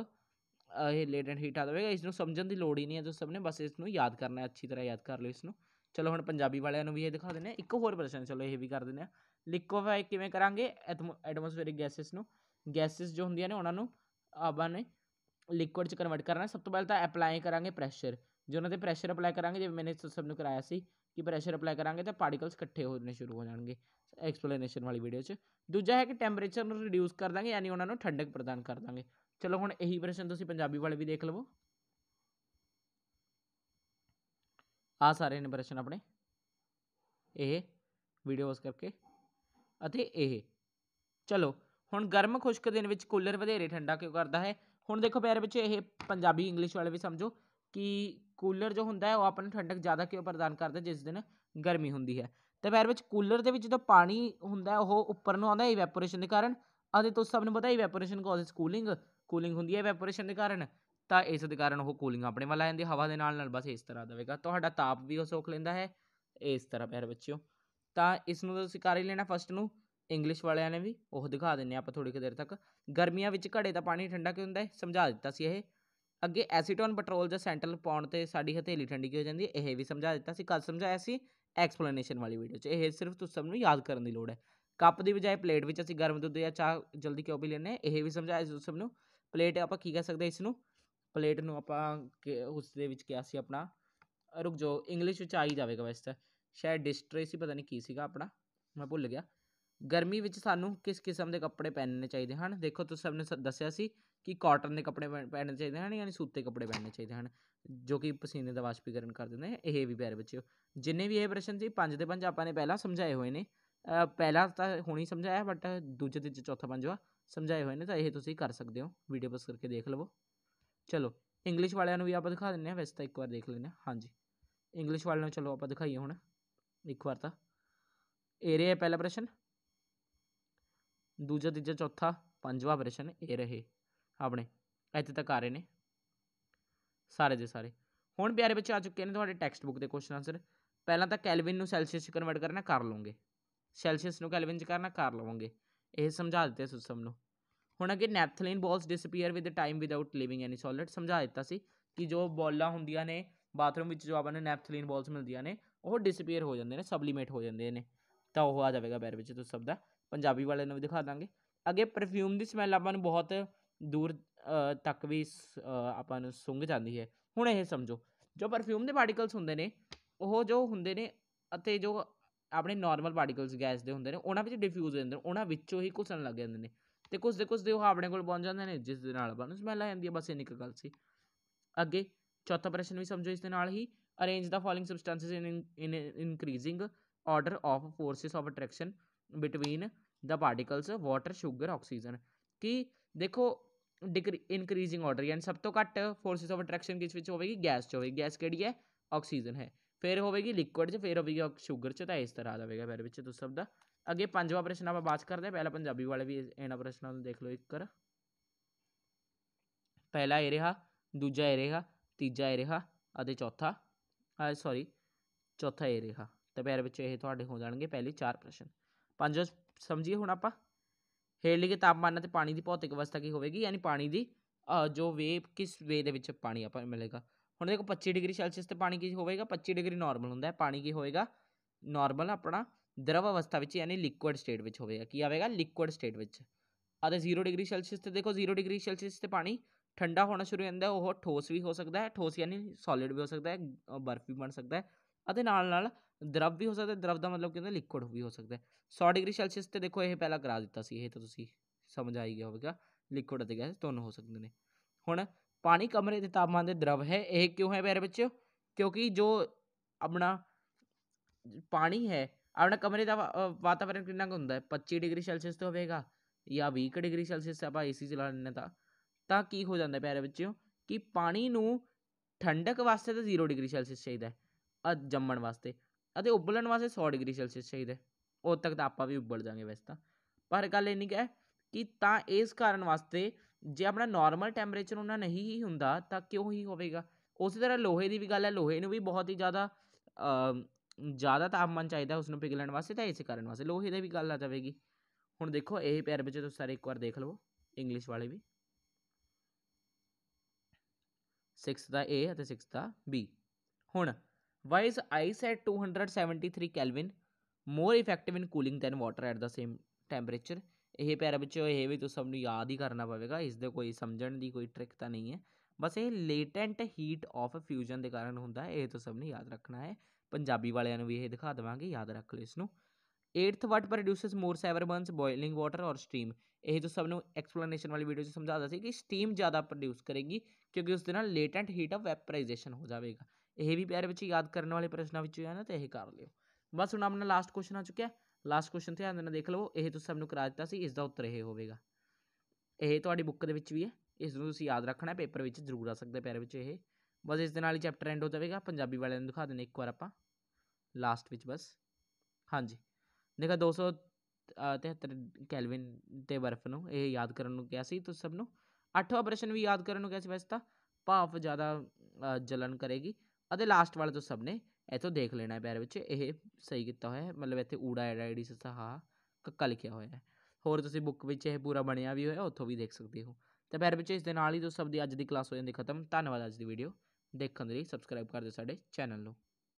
Speaker 2: ਇਹ ਲੇਟੈਂਟ ਹੀਟ ਆ ਜਾਵੇਗਾ ਇਸ ਨੂੰ ਸਮਝਣ ਦੀ ਲੋੜ ਹੀ ਨਹੀਂ ਹੈ ਤੁਸੀਂ ਸਭ ਨੇ ਬਸ ਇਸ ਨੂੰ ਯਾਦ ਕਰਨਾ ਹੈ ਅੱਛੀ ਤਰ੍ਹਾਂ ਯਾਦ ਕਰ ਲਓ ਇਸ ਨੂੰ ਚਲੋ ਹੁਣ ਪੰਜਾਬੀ ਵਾਲਿਆਂ ਨੂੰ ਵੀ ਇਹ ਦਿਖਾ ਦਿੰਦੇ ਆ ਇੱਕ ਹੋਰ ਪ੍ਰਸ਼ਨ ਚਲੋ ਇਹ ਵੀ ਕਰ ਦਿੰਦੇ ਆ ਲਿਕੁਇਫਾਈ ਕਿਵੇਂ ਕਰਾਂਗੇ ਐਟਮੋਸਫੇਰਿਕ ਗੈਸਸ ਨੂੰ ਗੈਸਸ ਜੋ ਹੁੰਦੀਆਂ ਨੇ ਉਹਨਾਂ ਨੂੰ ਆਪਾਂ ਨੇ ਲਿਕੁਇਡ ਚ ਕਨਵਰਟ ਕਰਨਾ ਸਭ ਤੋਂ ਪਹਿਲਾਂ ਤਾਂ ਅਪਲਾਈ ਕਰਾਂਗੇ ਪ੍ਰੈਸ਼ਰ ਜੇ ਉਹਨਾਂ ਤੇ ਪ੍ਰੈਸ਼ਰ ਅਪਲਾਈ ਕਰਾਂਗੇ ਜਿਵੇਂ ਮੈਨੇ ਸਭ ਨੂੰ ਕਰਾਇਆ ਸੀ ਕਿ ਪ੍ਰੈਸ਼ਰ ਅਪਲਾਈ ਕਰਾਂਗੇ ਤਾਂ ਪਾਰਟੀਕਲਸ ਇਕੱਠੇ ਹੋਣੇ ਸ਼ੁਰੂ ਹੋ ਜਾਣਗੇ ਐਕਸਪਲੇਨੇਸ਼ਨ ਵਾਲੀ ਵੀਡੀਓ 'ਚ ਦੂਜਾ ਹੈ ਕਿ ਟੈਂਪਰੇਚਰ ਨੂੰ ਰਿਡਿਊਸ ਕਰ ਦਾਂਗੇ ਯਾਨੀ ਉਹਨਾਂ ਨੂੰ ਠੰਡਕ ਪ੍ਰਦਾਨ ਕਰ ਦਾਂਗੇ ਚਲੋ ਹੁਣ ਇਹੀ ਪ੍ਰਸ਼ਨ ਤੁਸੀਂ ਪੰਜਾਬੀ ਵਾਲੇ ਵੀ ਦੇਖ ਲਵੋ ਆ ਸਾਰੇ ਨੇ ਪ੍ਰਸ਼ਨ ਆਪਣੇ ਇਹ ਵੀਡੀਓਸ ਕਰਕੇ ਅਤੇ ਇਹ ਚਲੋ ਹੁਣ ਗਰਮ ਖੁਸ਼ਕ ਦਿਨ ਵਿੱਚ ਕੂਲਰ ਵਧੇਰੇ ਠੰਡਾ ਕਿਉਂ ਕਰਦਾ ਹੈ ਹੁਣ ਦੇਖੋ ਪਿਆਰੇ ਬੱਚੇ ਇਹ ਪੰਜਾਬੀ ਇੰਗਲਿਸ਼ ਵਾਲੇ ਵੀ ਸਮਝੋ ਕਿ ਕੂਲਰ ਜੋ ਹੁੰਦਾ ਹੈ ਉਹ ਆਪਾਂ ਨੂੰ ਠੰਡਕ ਜ਼ਿਆਦਾ ਕਿਉਂ ਪ੍ਰਦਾਨ ਕਰਦਾ ਜਿਸ ਦਿਨ ਗਰਮੀ ਹੁੰਦੀ ਹੈ ਤੇ ਫਿਰ ਵਿੱਚ ਕੂਲਰ ਦੇ ਵਿੱਚ ਜਦੋਂ ਪਾਣੀ ਹੁੰਦਾ ਉਹ ਉੱਪਰ ਨੂੰ ਆਉਂਦਾ ਇਵੈਪੋਰੇਸ਼ਨ ਦੇ ਕਾਰਨ ਅਤੇ ਤੁਸੀਂ ਸਭ ਨੂੰ ਪਤਾ ਇਵੈਪੋਰੇਸ਼ਨ ਕਾਜ਼ਸ ਕੂਲਿੰਗ ਕੂਲਿੰਗ ਹੁੰਦੀ ਹੈ ਇਵੈਪੋਰੇਸ਼ਨ ਦੇ ਕਾਰਨ ਤਾਂ ਇਸ ਦੇ ਕਾਰਨ ਉਹ ਕੂਲਿੰਗ ਆਪਣੇ ਵੱਲ ਆ ਜਾਂਦੀ ਹਵਾ ਦੇ ਨਾਲ ਨਾਲ ਬਸ ਇਸ ਤਰ੍ਹਾਂ ਦਵੇਗਾ ਤੁਹਾਡਾ ਤਾਪ ਵੀ ਉਹ ਸੋਖ ਲੈਂਦਾ ਹੈ ਇਸ ਤਰ੍ਹਾਂ ਪਿਆਰ ਬੱਚਿਓ ਤਾਂ ਇਸ ਨੂੰ ਤੁਸੀਂ ਕਰ ਹੀ ਲੈਣਾ ਫਸਟ ਨੂੰ ਇੰਗਲਿਸ਼ ਵਾਲਿਆਂ ਨੇ ਵੀ ਉਹ ਦਿਖਾ ਦਿੰਨੇ ਆਪਾਂ ਥੋੜੀ ਕਿ ਦੇਰ ਤੱਕ ਗਰਮੀਆਂ ਵਿੱਚ ਘੜੇ ਦਾ ਪਾਣੀ ਠੰਡਾ ਕਿਉਂ ਹੁੰਦਾ ਹੈ ਸਮਝਾ ਦਿੱਤਾ ਸੀ ਇਹ ਅੱਗੇ ਐਸੀਟੋਨ ਪੈਟਰੋਲ ਜਾਂ ਸੈਂਟਰਲ ਪਾਉਣ ਤੇ ਸਾਡੀ ਹਥੇਲੀ ਠੰਡੀ ਹੋ ਜਾਂਦੀ ਹੈ ਇਹ ਵੀ ਸਮਝਾ ਦਿੱਤਾ ਸੀ ਕੱਲ ਸਮਝਾਇਆ ਸੀ ਐਕਸਪਲੇਨੇਸ਼ਨ ਵਾਲੀ ਵੀਡੀਓ 'ਚ ਇਹ ਸਿਰਫ ਤੁਸ ਸਭ ਨੂੰ ਯਾਦ ਕਰਨ ਦੀ ਲੋੜ ਹੈ ਕੱਪ ਦੀ ਬਜਾਏ ਪਲੇਟ ਵਿੱਚ ਅਸੀਂ ਗਰਮ ਦੁੱਧ ਜਾਂ ਚਾਹ ਜਲਦੀ ਕਿਉਂ ਪੀ ਲੈਣੇ ਇਹ ਵੀ ਸਮਝਾਇਆ ਸੀ ਸਭ ਨੂੰ ਪਲੇਟ ਆਪਾਂ ਕੀ ਕਹਿ ਸਕਦੇ ਇਸ ਨੂੰ ਪਲੇਟ ਨੂੰ ਆਪਾਂ ਉਸ ਦੇ ਵਿੱਚ ਕਿਹਾ ਸੀ ਆਪਣਾ ਰੁਕ ਜੋ ਇੰਗਲਿਸ਼ ਵਿੱਚ ਆਈ ਜਾਵੇਗਾ ਵੈਸੇ ਤਾਂ ਸ਼ਾਇਦ ਡਿਸਟ੍ਰੈਸ ਸੀ ਪਤਾ ਨਹੀਂ ਕੀ ਸੀਗਾ ਆਪਣਾ ਮੈਂ ਭੁੱਲ ਗਿਆ ਗਰਮੀ ਵਿੱਚ ਸਾਨੂੰ ਕਿਸ ਕਿਸਮ ਦੇ ਕੱਪੜੇ ਪਹਿਨਣੇ ਚਾਹੀਦੇ ਹਨ ਦੇਖੋ ਤੁਸੀਂ ਸਭ ਨੇ ਦੱਸਿਆ ਸੀ ਕਿ ਕਾਟਨ ਦੇ ਕੱਪੜੇ ਪਹਿਨਣੇ ਚਾਹੀਦੇ ਹਨ ਯਾਨੀ ਸੂਤੇ ਕੱਪੜੇ ਪਹਿਨਣੇ ਚਾਹੀਦੇ ਹਨ ਜੋ ਕਿ ਪਸੀਨੇ ਦਾ ਵਾਸ਼ਪੀਕਰਨ ਕਰ ਦਿੰਦੇ ਇਹ ਵੀ ਪਿਆਰੇ ਬੱਚਿਓ ਜਿੰਨੇ ਵੀ ਇਹ ਪ੍ਰਸ਼ਨ ਸੀ ਪੰਜ ਦੇ ਪੰਜ ਆਪਾਂ ਨੇ ਪਹਿਲਾਂ ਸਮਝਾਏ ਹੋਏ ਨੇ ਪਹਿਲਾ ਤਾਂ ਹੁਣੀ ਸਮਝਾਇਆ ਬਟ ਦੂਜੇ ਤੇ ਚੌਥਾ ਪੰਜਵਾ ਸਮਝਾਏ ਹੋਏ ਨੇ ਤਾਂ ਇਹ ਤੁਸੀਂ ਕਰ ਸਕਦੇ ਹੋ ਵੀਡੀਓ ਬਸ ਕਰਕੇ ਦੇਖ ਲਵੋ ਚਲੋ ਇੰਗਲਿਸ਼ ਵਾਲਿਆਂ ਨੂੰ ਵੀ ਆਪਾਂ ਦਿਖਾ ਦਿੰਨੇ ਆ ਵੈਸੇ ਤਾਂ ਇੱਕ ਵਾਰ ਦੇਖ ਲੈਂਦੇ ਹਾਂਜੀ ਇੰਗਲਿਸ਼ ਵਾਲਿਆਂ ਨੂੰ ਚਲੋ ਆਪਾਂ ਦਿਖਾਈਏ ਹੁਣ ਇੱਕ ਵਾਰ ਤਾਂ ਇਹ ਰਿਹਾ ਪਹਿਲਾ ਪ੍ਰਸ਼ਨ ਦੂਜਾ ਤੀਜਾ ਚੌਥਾ ਪੰਜਵਾਂ ਪ੍ਰਸ਼ਨ ਇਹ ਰਹੇ ਆਪਣੇ ਇੱਥੇ ਤੱਕ ਆ ਰਹੇ ਨੇ ਸਾਰੇ ਦੇ ਸਾਰੇ ਹੁਣ ਪਿਆਰੇ ਬੱਚੇ ਆ ਚੁੱਕੇ ਨੇ ਤੁਹਾਡੇ ਟੈਕਸਟ ਬੁੱਕ ਦੇ ਕੁਐਸਚਨ ਆਨਸਰ ਪਹਿਲਾਂ ਤਾਂ ਕੈਲਵਿਨ ਨੂੰ ਸੈਲਸੀਅਸ 'ਚ ਕਨਵਰਟ ਕਰਨਾ ਕਰ ਲਓਗੇ ਸੈਲਸੀਅਸ ਨੂੰ ਕੈਲਵਿਨ 'ਚ ਕਰਨਾ ਕਰ ਲਵੋਗੇ ਇਹ ਸਮਝਾ ਦਿੱਤੇ ਸਿਸਟਮ ਨੂੰ ਹੁਣ ਅਗੇ naphthalene balls disappear with time without leaving any solid ਸਮਝਾ ਦਿੱਤਾ ਸੀ ਕਿ ਜੋ ਬੋਲਾਂ ਹੁੰਦੀਆਂ ਨੇ ਬਾਥਰੂਮ ਵਿੱਚ ਜੋ ਆਪਾਂ ਨੂੰ ਨੈਪਥਲੀਨ ਬਾਲਸ ਮਿਲਦੀਆਂ ਨੇ ਉਹ ਡਿਸਪੀਅਰ ਹੋ ਜਾਂਦੇ ਨੇ ਸਬਲੀਮੇਟ ਹੋ ਜਾਂਦੇ ਨੇ ਤਾਂ ਉਹ ਆ ਜਾਵੇਗਾ ਬੈਰ ਵਿੱਚ ਤੋਂ ਸਭ ਦਾ ਪੰਜਾਬੀ ਵਾਲੇ ਨੂੰ ਵੀ ਦਿਖਾ ਦਾਂਗੇ ਅੱਗੇ ਪਰਫਿਊਮ ਦੀ ਸਮੈਲ ਆਪਾਂ ਨੂੰ ਬਹੁਤ ਦੂਰ ਤੱਕ ਵੀ ਆਪਾਂ ਨੂੰ ਸੁੰਘ ਜਾਂਦੀ ਹੈ ਹੁਣ ਇਹ ਸਮਝੋ ਜੋ ਪਰਫਿਊਮ ਦੇ ਪਾਰਟੀਕਲਸ ਹੁੰਦੇ ਨੇ ਉਹ ਜੋ ਹੁੰਦੇ ਨੇ ਅਤੇ ਜੋ ਆਪਣੇ ਨਾਰਮਲ ਪਾਰਟੀਕਲਸ ਗੈਸ ਦੇ ਹੁੰਦੇ ਨੇ ਉਹਨਾਂ ਵਿੱਚ ਡਿਫਿਊਜ਼ ਹੋ ਜਾਂਦੇ ਨੇ ਉਹਨਾਂ ਵਿੱਚੋਂ ਹੀ ਘੁਸਣ ਲੱਗ ਜਾਂਦੇ ਨੇ ਤੇ ਕੁਝ ਦੇ ਕੁਝ ਦੇ ਉਹ ਆਪਣੇ ਕੋਲ ਪਹੁੰਚ ਜਾਂਦੇ ਨੇ ਜਿਸ ਦੇ ਨਾਲ ਆਪਾਂ ਨੂੰ ਸਮੈਲ ਆ ਜਾਂਦੀ ਹੈ ਬਸ ਇਨੀ ਕੁ ਗੱਲ ਸੀ ਅੱਗੇ ਚੌਥਾ ਪ੍ਰਸ਼ਨ ਵੀ ਸਮਝੋ ਇਸ ਦੇ ਨਾਲ ਹੀ arrange the following substances in in increasing order of forces of attraction between the particles water sugar oxygen ਕਿ ਦੇਖੋ ਡਿਕਰੀ ਇਨਕਰੀਜ਼ਿੰਗ ਆਰਡਰ ਯਾਨੀ ਸਭ ਤੋਂ ਘੱਟ ਫੋਰਸਸ ਆਫ ਅਟਰੈਕਸ਼ਨ ਕਿਸ ਵਿੱਚ ਹੋਵੇਗੀ ਗੈਸ 'ਚ ਹੋਵੇਗੀ ਗੈਸ ਕਿਹੜੀ ਹੈ ਆਕਸੀਜਨ ਹੈ ਫਿਰ ਹੋਵੇਗੀ ਲਿਕੁਇਡ 'ਚ ਫਿਰ ਹੋਵੇਗੀ ਸ਼ੂਗਰ 'ਚ ਤਾਂ ਇਸ ਤਰ੍ਹਾਂ ਆ ਜਾਵੇਗਾ ਫਿਰ ਵਿੱਚ ਤੋਂ ਸਭ ਦਾ ਅੱਗੇ ਪੰਜਵਾਂ ਪ੍ਰਸ਼ਨ ਆਪਾਂ ਬਾਤ ਕਰਦੇ ਹਾਂ ਪਹਿਲਾ ਪੰਜਾਬੀ ਵਾਲੇ ਵੀ ਇਹਨਾਂ ਪ੍ਰਸ਼ਨਾਂ ਨੂੰ ਦੇਖ ਲਓ ਇੱਕ ਕਰ ਪਹਿਲਾ ਇਹ ਰਿਹਾ ਦੂਜਾ ਇਹ ਰਿਹਾ ਤੀਜਾ ਇਹ ਰਿਹਾ ਅਤੇ ਚੌਥਾ ਆ ਸੌਰੀ ਚੌਥਾ ਇਹ ਰਿਹਾ ਤਾਂ ਪੈਰ ਵਿੱਚ ਇਹ ਤੁਹਾਡੇ ਹੋ ਜਾਣਗੇ ਪਹਿਲੇ ਚਾਰ ਪ੍ਰਸ਼ਨ ਪੰਜ ਸਮਝੀਏ ਹੁਣ ਆਪਾਂ ਹੇਠਲੇ ਤਾਪਮਾਨ ਤੇ ਪਾਣੀ ਦੀ ਭੌਤਿਕ ਅਵਸਥਾ ਕੀ ਹੋਵੇਗੀ ਯਾਨੀ ਪਾਣੀ ਦੀ ਜੋ ਵੇਵ ਕਿਸ ਵੇ ਦੇ ਵਿੱਚ ਪਾਣੀ ਆਪਾਂ ਮਿਲੇਗਾ ਹੁਣ ਦੇਖੋ 25 ਡਿਗਰੀ ਸੈਲਸੀਅਸ ਤੇ ਪਾਣੀ ਕੀ ਹੋਵੇਗਾ 25 ਡਿਗਰੀ ਨਾਰਮਲ ਹੁੰਦਾ ਹੈ ਪਾਣੀ ਕੀ ਹੋਵੇਗਾ ਨਾਰਮਲ ਆਪਣਾ ਦਰਵ ਅਵਸਥਾ ਵਿੱਚ ਯਾਨੀ ਲਿਕੁਇਡ ਸਟੇਟ ਵਿੱਚ ਹੋਵੇਗਾ ਕੀ ਆਵੇਗਾ ਲਿਕੁਇਡ ਸਟੇਟ ਵਿੱਚ ਅਤੇ 0 ਡਿਗਰੀ ਸੈਲਸੀਅਸ ਤੇ ਦੇਖੋ 0 ਡਿਗਰੀ ਸੈਲਸੀਅਸ ਤੇ ਪਾਣੀ ਠੰਡਾ ਹੋਣਾ ਸ਼ੁਰੂ ਹੋ ਜਾਂਦਾ ਉਹ ਠੋਸ ਵੀ ਹੋ ਸਕਦਾ ਹੈ ਠੋਸ ਯਾਨੀ ਸੋਲਿਡ ਵੀ ਹੋ ਸਕਦਾ ਹੈ ਬਰਫ਼ ਵੀ ਬਣ ਸਕਦਾ ਹੈ ਅਤੇ ਨਾਲ ਨਾਲ ਦਰਵ ਵੀ ਹੋ ਸਕਦਾ ਹੈ ਦਰਵ ਦਾ ਮਤਲਬ ਕੀ ਹੁੰਦਾ ਲਿਕੁਇਡ ਵੀ ਹੋ ਸਕਦਾ ਹੈ 100 ਡਿਗਰੀ ਸੈਲਸੀਅਸ ਤੇ ਦੇਖੋ ਇਹ ਪਹਿਲਾਂ ਕਰਾ ਦਿੱਤਾ ਸੀ ਇਹ ਤਾਂ ਤੁਸੀਂ ਸਮਝ ਆਈ ਗਿਆ ਹੋਵੇਗਾ ਲਿਕੁਇਡ ਅਤੇ ਗੈਸ ਦੋਨੋਂ ਹੋ ਸਕਦੇ ਨੇ ਹੁਣ ਪਾਣੀ ਕਮਰੇ ਦੇ ਤਾਪਮਾਨ ਦੇ ਦਰਵ ਹੈ ਇਹ ਕਿਉਂ ਹੈ ਬਾਰੇ ਬੱਚਿਓ ਕਿਉਂਕਿ ਜੋ ਆਪਣਾ ਪਾਣੀ ਹੈ ਆਪਣਾ ਕਮਰੇ ਦਾ ਵਾਤਾਵਰਣ ਕਿੰਨਾ ਕੁ ਹੁੰਦਾ ਹੈ 25 ਡਿਗਰੀ ਸੈਲਸੀਅਸ ਤੇ ਹੋਵੇਗਾ ਜਾਂ 20 ਡਿਗਰੀ ਸੈਲਸੀਅਸ ਆਪਾਂ ਏਸੀ ਚਲਾ ਲੈਣੇ ਤਾਂ ਤਾਂ ਕੀ ਹੋ ਜਾਂਦਾ ਬਾਰੇ ਬੱਚਿਓ ਕਿ ਪਾਣੀ ਨੂੰ ਠੰਡਕ ਵਾਸਤੇ ਤਾਂ 0 ਡਿਗਰੀ ਸੈਲਸੀਅਸ ਚਾਹੀਦਾ ਹੈ ਜੰਮਣ ਵਾਸਤੇ ਅਤੇ ਉਬਲਣ ਵਾਸਤੇ 100 ਡਿਗਰੀ ਸੈਲਸੀਅਸ ਚਾਹੀਦਾ ਉਹ ਤੱਕ ਤਾਂ ਆਪਾਂ ਵੀ ਉਬਲ ਜਾਂਗੇ ਵੈਸੇ ਤਾਂ ਪਰ ਗੱਲ ਇੰਨੀ ਨਹੀਂ ਹੈ ਕਿ ਤਾਂ ਇਸ ਕਾਰਨ ਵਾਸਤੇ ਜੇ ਆਪਣਾ ਨਾਰਮਲ ਟੈਂਪਰੇਚਰ ਉਹਨਾਂ ਨਹੀਂ ਹੀ ਹੁੰਦਾ ਤਾਂ ਕਿਉਂ ਹੀ ਹੋਵੇਗਾ ਉਸੇ ਤਰ੍ਹਾਂ ਲੋਹੇ ਦੀ ਵੀ ਗੱਲ ਹੈ ਲੋਹੇ ਨੂੰ ਵੀ ਬਹੁਤ ਹੀ ਜ਼ਿਆਦਾ ਜ਼ਿਆਦਾ ਤਾਪਮਾਨ ਚਾਹੀਦਾ ਉਸ ਨੂੰ ਪਿਘਲਣ ਵਾਸਤੇ ਤਾਂ ਇਸੇ ਕਾਰਨ ਵਾਸਤੇ ਲੋਹੇ ਦੀ ਵੀ ਗੱਲ ਆ ਜਾਵੇਗੀ ਹੁਣ ਦੇਖੋ ਇਹ ਪਿਆਰ ਵਿੱਚ ਤੁਸੀਂ ਸਾਰੇ ਇੱਕ ਵਾਰ ਦੇਖ ਲਵੋ ਇੰਗਲਿਸ਼ ਵਾਲੇ ਵੀ 6 ਦਾ A ਅਤੇ 6 ਦਾ B ਹੁਣ Why is ice at 273 Kelvin more effective in cooling than water at the same temperature? ਇਹ ਪਿਆਰੇ ਵਿੱਚ ਇਹ ਵੀ ਤੁਸੀਂ ਸਭ ਨੂੰ ਯਾਦ ਹੀ ਕਰਨਾ ਪਵੇਗਾ ਇਸ ਦੇ ਕੋਈ ਸਮਝਣ ਦੀ ਕੋਈ ਟ੍ਰਿਕ ਤਾਂ ਨਹੀਂ ਹੈ ਬਸ ਇਹ ਲੇਟੈਂਟ ਹੀਟ ਆਫ ਫਿਊਜ਼ਨ ਦੇ ਕਾਰਨ ਹੁੰਦਾ ਹੈ ਇਹ ਤੁਸੀਂ ਸਭ ਨੂੰ ਯਾਦ ਰੱਖਣਾ ਹੈ ਪੰਜਾਬੀ ਵਾਲਿਆਂ ਨੂੰ ਵੀ ਇਹ ਦਿਖਾ ਦੇਵਾਂਗੇ ਯਾਦ ਰੱਖ ਲਓ ਇਸ ਨੂੰ 8th what produces more severe burns boiling water or steam ਇਹ ਤਾਂ ਸਭ ਨੂੰ ਐਕਸਪਲੇਨੇਸ਼ਨ ਵਾਲੀ ਵੀਡੀਓ 'ਚ ਸਮਝਾਦਾ ਸੀ ਕਿ ਸਟੀਮ ਜ਼ਿਆਦਾ ਪ੍ਰੋਡਿਊਸ ਕਰੇਗੀ ਕਿਉਂਕਿ ਉਸ ਦੇ ਨਾਲ ਲੇਟੈਂਟ ਹੀਟ ਆਫ ਵੈਪਰਾਈਜੇਸ਼ਨ ਹੋ ਜਾਵੇਗਾ ਇਹ ਵੀ ਪਿਆਰੇ ਬੱਚੇ ਯਾਦ ਕਰਨ ਵਾਲੇ ਪ੍ਰਸ਼ਨਾਂ ਵਿੱਚੋਂ ਹੈ ਨਾ ਤੇ ਇਹ ਕਰ ਲਿਓ ਬਸ ਹੁਣ ਆਪਣਾ ਲਾਸਟ ਕੁਐਸਚਨ ਆ ਚੁੱਕਿਆ ਲਾਸਟ ਕੁਐਸਚਨ ਧਿਆਨ ਨਾਲ ਦੇਖ ਲਵੋ ਇਹ ਤੁਸੀਂ ਸਭ ਨੂੰ ਕਰਾ ਦਿੱਤਾ ਸੀ ਇਸ ਦਾ ਉੱਤਰ ਇਹ ਹੋਵੇਗਾ ਇਹ ਤੁਹਾਡੀ ਬੁੱਕ ਦੇ ਵਿੱਚ ਵੀ ਹੈ ਇਸ ਨੂੰ ਤੁਸੀਂ ਯਾਦ ਰੱਖਣਾ ਪੇਪਰ ਵਿੱਚ ਜ਼ਰੂਰ ਆ ਸਕਦਾ ਪਿਆਰੇ ਬੱਚੇ ਇਹ ਬਸ ਇਸ ਦੇ ਨਾਲ ਹੀ ਚੈਪਟਰ ਐਂਡ ਹੋ ਜਾਵੇਗਾ ਪੰਜਾਬੀ ਵਾਲਿਆਂ ਨੂੰ ਦਿਖਾ ਦਿੰਦੇ ਇੱਕ ਵਾਰ ਆਪਾਂ ਲਾਸਟ ਵਿੱਚ ਬਸ ਹਾਂਜੀ ਦੇਖਾ 273 ਕੈਲਵਿਨ ਤੇ ਬਰਫ਼ ਨੂੰ ਇਹ ਯਾਦ ਕਰਨ ਨੂੰ ਕਿਹਾ ਸੀ ਤੁਸੀਂ ਸਭ ਨੂੰ ਅੱਠਵਾਂ ਪ੍ਰਸ਼ਨ ਵੀ ਯਾਦ ਕਰਨ ਨੂੰ ਕਿਹਾ ਸੀ ਵੈਸੇ ਤਾਂ ਭਾਫ਼ ਜ਼ਿਆਦਾ ਜਲਨ ਕਰੇਗੀ ਅਤੇ ਲਾਸਟ ਵਾਲਾ ਤੋਂ ਸਭ ਨੇ ਇਥੋਂ ਦੇਖ ਲੈਣਾ ਪੈਰ ਵਿੱਚ ਇਹ ਸਹੀ ਕੀਤਾ ਹੋਇਆ ਹੈ ਮਤਲਬ ਇੱਥੇ ਊੜਾ ਐਡੀ ਸਹਾ ਕੱਕਾ ਲਿਖਿਆ ਹੋਇਆ ਹੈ ਹੋਰ ਤੁਸੀਂ ਬੁੱਕ ਵਿੱਚ ਇਹ ਪੂਰਾ ਬਣਿਆ ਵੀ ਹੋਇਆ ਉੱਥੋਂ ਵੀ ਦੇਖ ਸਕਦੇ ਹੋ ਤਾਂ ਪੈਰ ਵਿੱਚ ਇਸ ਦੇ ਨਾਲ ਹੀ ਦੋਸਤ ਸਭ ਦੀ ਅੱਜ ਦੀ ਕਲਾਸ ਹੋ ਜਾਂਦੀ ਖਤਮ ਧੰਨਵਾਦ ਅੱਜ ਦੀ ਵੀਡੀਓ ਦੇਖਣ ਲਈ ਸਬਸਕ੍ਰਾਈਬ ਕਰ ਦਿਓ ਸਾਡੇ ਚੈਨਲ ਨੂੰ